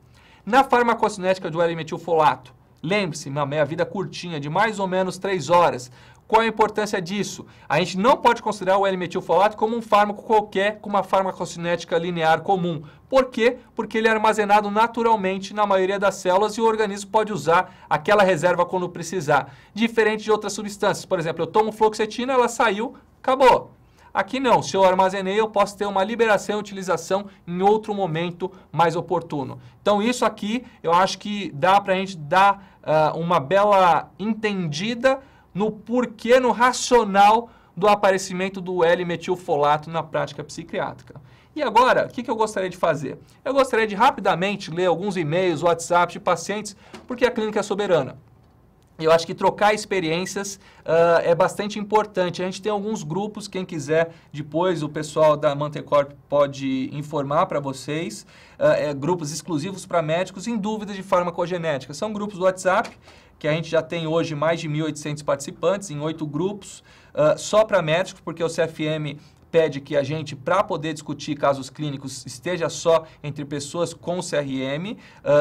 A: Na farmacocinética do L-metilfolato, lembre-se, uma meia-vida curtinha, de mais ou menos 3 horas. Qual a importância disso? A gente não pode considerar o L-metilfolato como um fármaco qualquer com uma farmacocinética linear comum. Por quê? Porque ele é armazenado naturalmente na maioria das células e o organismo pode usar aquela reserva quando precisar. Diferente de outras substâncias. Por exemplo, eu tomo fluoxetina, ela saiu, acabou Aqui não, se eu armazenei, eu posso ter uma liberação e utilização em outro momento mais oportuno. Então, isso aqui eu acho que dá para a gente dar uh, uma bela entendida no porquê, no racional do aparecimento do L-metilfolato na prática psiquiátrica. E agora, o que, que, eu gostaria de fazer? Eu gostaria de rapidamente ler alguns e-mails, WhatsApp de pacientes, porque a clínica é soberana eu acho que trocar experiências uh, é bastante importante. A gente tem alguns grupos, quem quiser depois o pessoal da Mantecorp pode informar para vocês. Uh, é, grupos exclusivos para médicos em dúvidas de farmacogenética. São grupos do WhatsApp, que a gente já tem hoje mais de 1.800 participantes em oito grupos, uh, só para médicos, porque o CFM pede que a gente, para poder discutir casos clínicos, esteja só entre pessoas com CRM. Uh,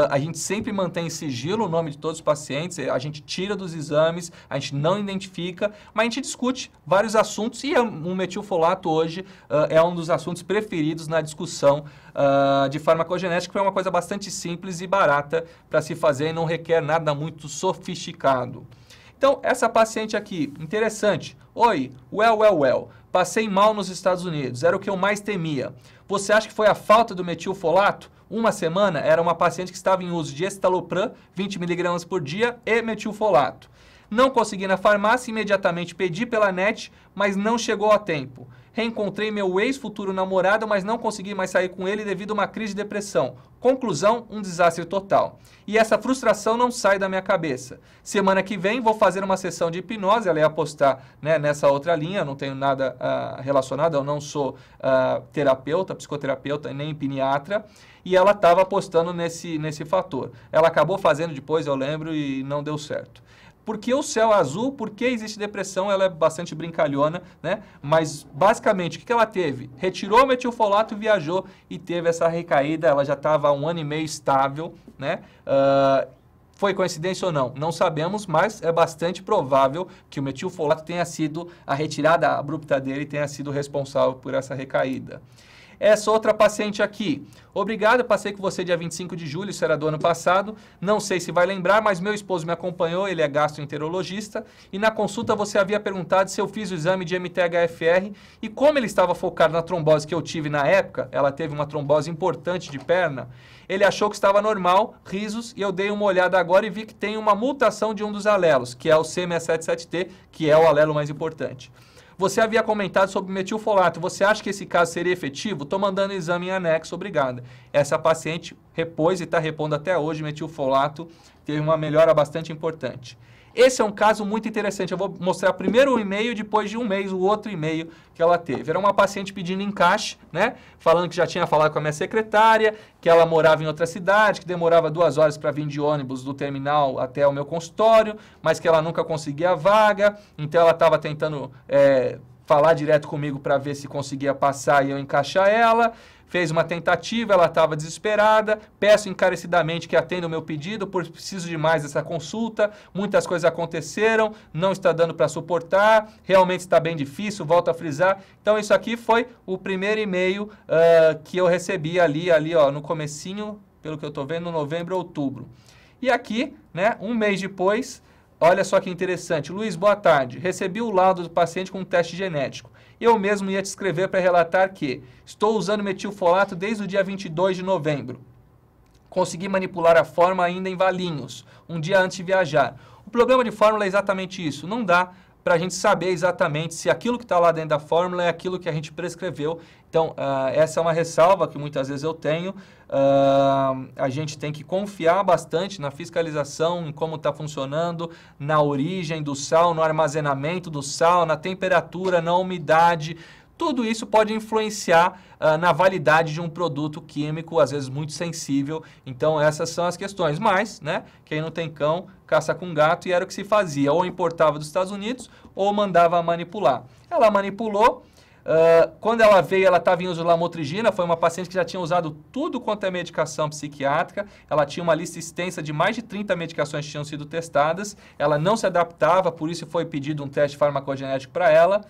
A: a gente sempre mantém em sigilo o nome de todos os pacientes, a gente tira dos exames, a gente não identifica, mas a gente discute vários assuntos e o metilfolato hoje uh, é um dos assuntos preferidos na discussão uh, de farmacogenética, porque é uma coisa bastante simples e barata para se fazer e não requer nada muito sofisticado. Então, essa paciente aqui, interessante. Oi, well, well, well. Passei mal nos Estados Unidos, era o que eu mais temia. Você acha que foi a falta do metilfolato? Uma semana era uma paciente que estava em uso de estalopram, 20mg por dia, e metilfolato. Não consegui na farmácia, imediatamente pedi pela net, mas não chegou a tempo. Reencontrei meu ex-futuro namorado, mas não consegui mais sair com ele devido a uma crise de depressão. Conclusão, um desastre total. E essa frustração não sai da minha cabeça. Semana que vem vou fazer uma sessão de hipnose, ela ia apostar né, nessa outra linha, não tenho nada uh, relacionado, eu não sou uh, terapeuta, psicoterapeuta, nem piniatra, e ela estava apostando nesse, nesse fator. Ela acabou fazendo depois, eu lembro, e não deu certo. Por que o céu é azul? Por que existe depressão? Ela é bastante brincalhona, né? Mas, basicamente, o que ela teve? Retirou o metilfolato, viajou e teve essa recaída. Ela já estava há um ano e meio estável, né? Uh, foi coincidência ou não? Não sabemos, mas é bastante provável que o metilfolato tenha sido a retirada abrupta dele tenha sido responsável por essa recaída. Essa é outra paciente aqui. Obrigado, passei com você dia 25 de julho, isso era do ano passado. Não sei se vai lembrar, mas meu esposo me acompanhou, ele é gastroenterologista. E na consulta você havia perguntado se eu fiz o exame de MTHFR e como ele estava focado na trombose que eu tive na época, ela teve uma trombose importante de perna, ele achou que estava normal, risos, e eu dei uma olhada agora e vi que tem uma mutação de um dos alelos, que é o c 77 t que é o alelo mais importante. Você havia comentado sobre metilfolato. Você acha que esse caso seria efetivo? Estou mandando um exame em anexo, obrigada. Essa paciente repôs e está repondo até hoje metilfolato, teve uma melhora bastante importante. Esse é um caso muito interessante. Eu vou mostrar primeiro um e-mail, depois de um mês o outro e-mail que ela teve. Era uma paciente pedindo encaixe, né? Falando que já tinha falado com a minha secretária, que ela morava em outra cidade, que demorava duas horas para vir de ônibus do terminal até o meu consultório, mas que ela nunca conseguia a vaga. Então ela estava tentando é, falar direto comigo para ver se conseguia passar e eu encaixar ela fez uma tentativa, ela estava desesperada, peço encarecidamente que atenda o meu pedido, Porque preciso de mais essa consulta, muitas coisas aconteceram, não está dando para suportar, realmente está bem difícil, volto a frisar. Então isso aqui foi o primeiro e-mail uh, que eu recebi ali, ali ó, no comecinho, pelo que eu estou vendo, novembro, outubro. E aqui, né, um mês depois, olha só que interessante. Luiz, boa tarde. Recebi o laudo do paciente com um teste genético. Eu mesmo ia te escrever para relatar que estou usando metilfolato desde o dia 22 de novembro. Consegui manipular a forma ainda em Valinhos, um dia antes de viajar. O programa de fórmula é exatamente isso. Não dá para a gente saber exatamente se aquilo que está lá dentro da fórmula é aquilo que a gente prescreveu então, uh, essa é uma ressalva que muitas vezes eu tenho. Uh, a gente tem que confiar bastante na fiscalização, em como está funcionando, na origem do sal, no armazenamento do sal, na temperatura, na umidade. Tudo isso pode influenciar uh, na validade de um produto químico, às vezes muito sensível. Então, essas são as questões. Mas, né, quem não tem cão, caça com gato e era o que se fazia. Ou importava dos Estados Unidos ou mandava manipular. Ela manipulou Uh, quando ela veio, ela estava em uso de lamotrigina, foi uma paciente que já tinha usado tudo quanto é medicação psiquiátrica, ela tinha uma lista extensa de mais de 30 medicações que tinham sido testadas, ela não se adaptava, por isso foi pedido um teste farmacogenético para ela.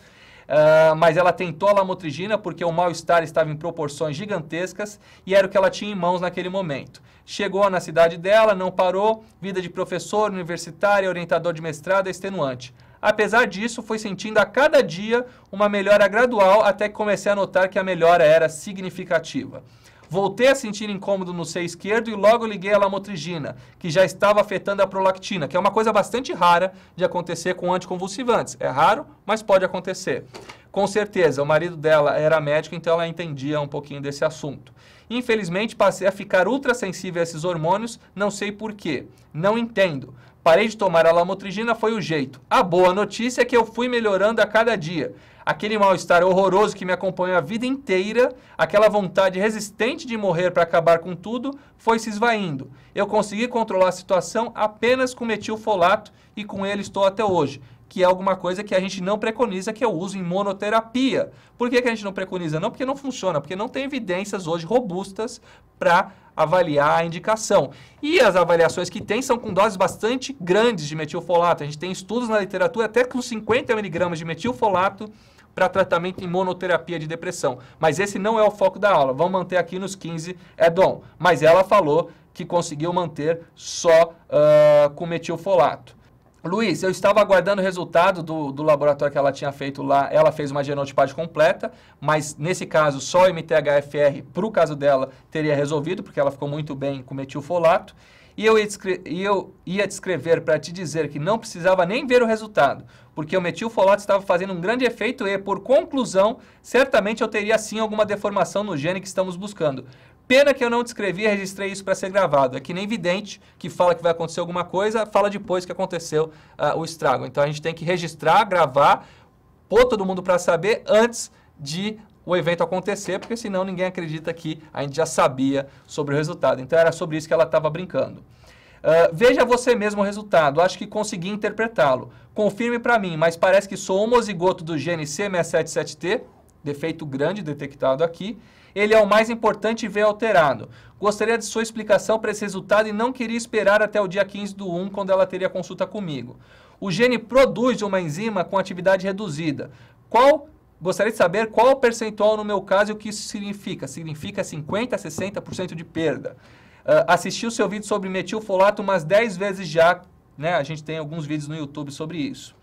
A: Uh, mas ela tentou a lamotrigina porque o mal-estar estava em proporções gigantescas e era o que ela tinha em mãos naquele momento. Chegou na cidade dela, não parou, vida de professor, universitário, orientador de mestrado é extenuante. Apesar disso, foi sentindo a cada dia uma melhora gradual até que comecei a notar que a melhora era significativa. Voltei a sentir incômodo no seio esquerdo e logo liguei a lamotrigina, que já estava afetando a prolactina, que é uma coisa bastante rara de acontecer com anticonvulsivantes. É raro, mas pode acontecer. Com certeza, o marido dela era médico, então ela entendia um pouquinho desse assunto. Infelizmente, passei a ficar ultra sensível a esses hormônios, não sei porquê, não entendo. Parei de tomar a lamotrigina, foi o jeito. A boa notícia é que eu fui melhorando a cada dia. Aquele mal-estar horroroso que me acompanhou a vida inteira, aquela vontade resistente de morrer para acabar com tudo, foi se esvaindo. Eu consegui controlar a situação apenas com metilfolato e com ele estou até hoje que é alguma coisa que a gente não preconiza, que eu uso em monoterapia. Por que, que a gente não preconiza? Não porque não funciona, porque não tem evidências hoje robustas para avaliar a indicação. E as avaliações que tem são com doses bastante grandes de metilfolato. A gente tem estudos na literatura até com 50 miligramas de metilfolato para tratamento em monoterapia de depressão. Mas esse não é o foco da aula. Vamos manter aqui nos 15 é Mas ela falou que conseguiu manter só uh, com metilfolato. Luiz, eu estava aguardando o resultado do, do laboratório que ela tinha feito lá. Ela fez uma genotipagem completa, mas nesse caso só o MTHFR, para o caso dela, teria resolvido, porque ela ficou muito bem com metilfolato. E eu, e eu ia descrever para te dizer que não precisava nem ver o resultado, porque o metilfolato estava fazendo um grande efeito e, por conclusão, certamente eu teria sim alguma deformação no gene que estamos buscando. Pena que eu não descrevi e registrei isso para ser gravado. É que nem vidente que fala que vai acontecer alguma coisa, fala depois que aconteceu uh, o estrago. Então a gente tem que registrar, gravar, pôr todo mundo para saber antes de o evento acontecer, porque senão ninguém acredita que a gente já sabia sobre o resultado. Então era sobre isso que ela estava brincando. Uh, veja você mesmo o resultado, acho que consegui interpretá-lo. Confirme para mim, mas parece que sou homozigoto do gene C677T, defeito grande detectado aqui, ele é o mais importante e vê alterado. Gostaria de sua explicação para esse resultado e não queria esperar até o dia 15 do 1, quando ela teria consulta comigo. O gene produz uma enzima com atividade reduzida. Qual Gostaria de saber qual o percentual no meu caso e o que isso significa. Significa 50% a 60% de perda. Uh, assisti o seu vídeo sobre metilfolato umas 10 vezes já. Né? A gente tem alguns vídeos no YouTube sobre isso.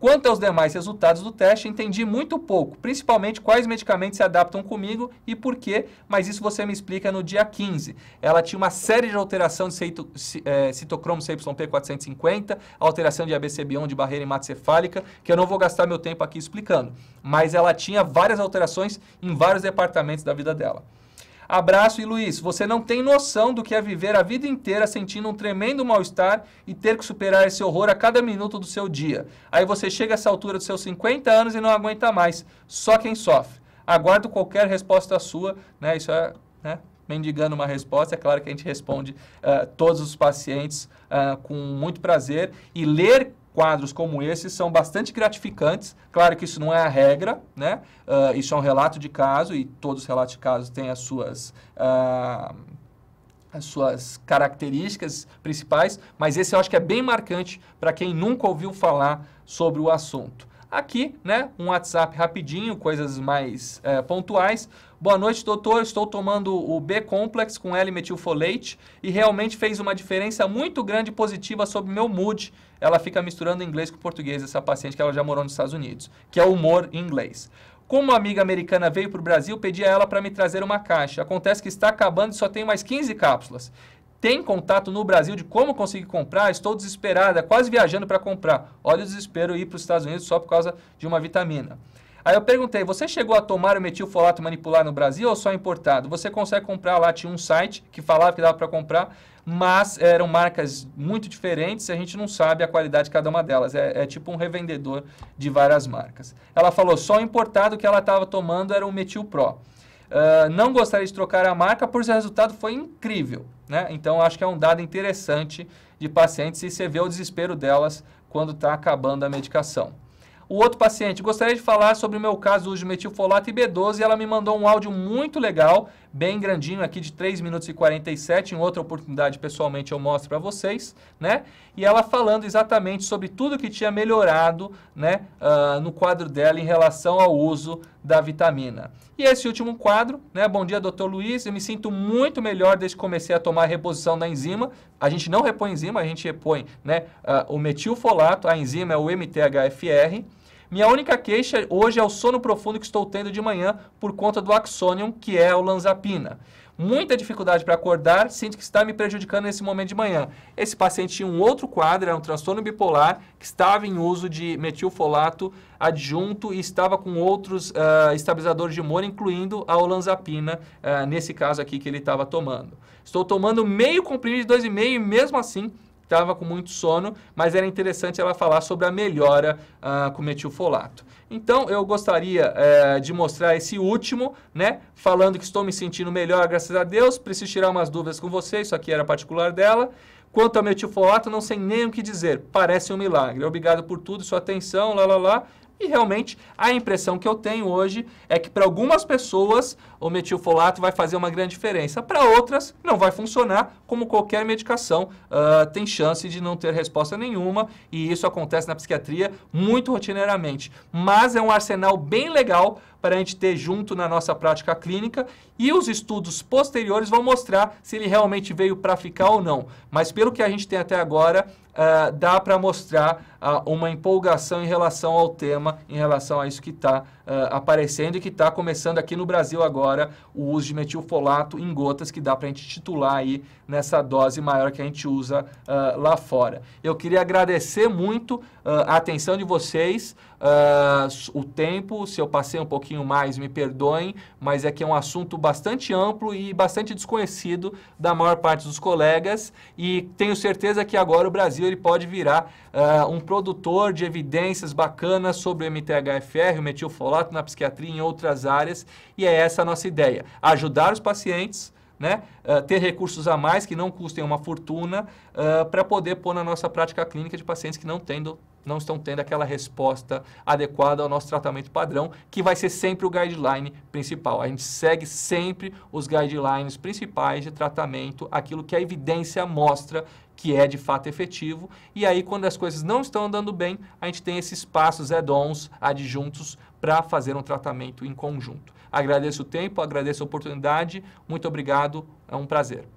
A: Quanto aos demais resultados do teste, entendi muito pouco, principalmente quais medicamentos se adaptam comigo e por quê, mas isso você me explica no dia 15. Ela tinha uma série de alteração de cito, é, citocromo CYP450, alteração de ABCB1 de barreira hematocefálica, que eu não vou gastar meu tempo aqui explicando, mas ela tinha várias alterações em vários departamentos da vida dela. Abraço e Luiz, você não tem noção do que é viver a vida inteira sentindo um tremendo mal-estar e ter que superar esse horror a cada minuto do seu dia. Aí você chega a essa altura dos seus 50 anos e não aguenta mais. Só quem sofre. Aguardo qualquer resposta sua, né? Isso é, né? mendigando uma resposta. É claro que a gente responde uh, todos os pacientes uh, com muito prazer. E ler quadros como esse são bastante gratificantes. Claro que isso não é a regra, né? Uh, isso é um relato de caso e todos os relatos de caso têm as suas. Uh, as suas características principais, mas esse eu acho que é bem marcante para quem nunca ouviu falar sobre o assunto. Aqui, né, um WhatsApp rapidinho, coisas mais é, pontuais. Boa noite, doutor. Estou tomando o B-Complex com L-metilfolate e realmente fez uma diferença muito grande positiva sobre meu mood. Ela fica misturando inglês com português, essa paciente que ela já morou nos Estados Unidos, que é o humor em inglês. Como uma amiga americana veio para o Brasil, pedi a ela para me trazer uma caixa. Acontece que está acabando e só tem mais 15 cápsulas. Tem contato no Brasil de como conseguir comprar? Estou desesperada, quase viajando para comprar. Olha o desespero ir para os Estados Unidos só por causa de uma vitamina. Aí eu perguntei, você chegou a tomar o metilfolato manipular no Brasil ou só importado? Você consegue comprar lá, tinha um site que falava que dava para comprar, mas eram marcas muito diferentes e a gente não sabe a qualidade de cada uma delas. É, é tipo um revendedor de várias marcas. Ela falou, só importado que ela estava tomando era o Metil Pro. Uh, não gostaria de trocar a marca, por o resultado foi incrível. Né? Então, acho que é um dado interessante de pacientes e você vê o desespero delas quando está acabando a medicação. O outro paciente, gostaria de falar sobre o meu caso uso de metilfolato e B12 e ela me mandou um áudio muito legal, bem grandinho aqui de 3 minutos e 47, em outra oportunidade pessoalmente eu mostro para vocês, né? E ela falando exatamente sobre tudo que tinha melhorado, né, uh, no quadro dela em relação ao uso da vitamina. E esse último quadro, né? Bom dia, doutor Luiz. Eu me sinto muito melhor desde que comecei a tomar a reposição da enzima. A gente não repõe enzima, a gente repõe né, uh, o metilfolato, a enzima é o MTHFR. Minha única queixa hoje é o sono profundo que estou tendo de manhã por conta do Axonium, que é o Lanzapina. Muita dificuldade para acordar, sinto que está me prejudicando nesse momento de manhã. Esse paciente tinha um outro quadro, era um transtorno bipolar, que estava em uso de metilfolato adjunto e estava com outros uh, estabilizadores de humor, incluindo a olanzapina, uh, nesse caso aqui que ele estava tomando. Estou tomando meio comprimido de 2,5 e mesmo assim estava com muito sono, mas era interessante ela falar sobre a melhora ah, com metilfolato. Então, eu gostaria eh, de mostrar esse último, né? Falando que estou me sentindo melhor, graças a Deus. Preciso tirar umas dúvidas com você, isso aqui era particular dela. Quanto ao metilfolato, não sei nem o que dizer. Parece um milagre. Obrigado por tudo, sua atenção, lá, lá, lá. E realmente a impressão que eu tenho hoje é que para algumas pessoas o metilfolato vai fazer uma grande diferença, para outras não vai funcionar, como qualquer medicação uh, tem chance de não ter resposta nenhuma e isso acontece na psiquiatria muito rotineiramente. Mas é um arsenal bem legal para a gente ter junto na nossa prática clínica e os estudos posteriores vão mostrar se ele realmente veio para ficar ou não. Mas pelo que a gente tem até agora, uh, dá para mostrar uh, uma empolgação em relação ao tema, em relação a isso que está uh, eh, aparecendo e que está começando aqui no Brasil agora, o uso de metilfolato em gotas, que dá para a gente titular aí nessa dose maior que a gente usa uh, lá fora. Eu queria agradecer muito uh, a atenção de vocês, uh, o tempo, se eu passei um pouquinho mais, me perdoem, mas é que é um assunto bastante amplo e bastante desconhecido da maior parte dos colegas e tenho certeza que agora o Brasil ele pode virar um produtor de evidências bacanas sobre o MTHFR, o metilfolato na psiquiatria e em outras áreas e é essa a nossa ideia, ajudar os pacientes né, uh, ter recursos a mais que não custem uma fortuna uh, eh, para poder pôr na nossa prática clínica de pacientes que não, tendo, não estão tendo aquela resposta adequada ao nosso tratamento padrão, que vai ser sempre o guideline principal. A gente segue sempre os guidelines principais de tratamento, aquilo que a evidência mostra que é de fato efetivo. E aí, quando as coisas não estão andando bem, a gente tem esses passos add-ons, adjuntos, para fazer um tratamento em conjunto. Agradeço o tempo, agradeço a oportunidade. Muito obrigado, é um prazer.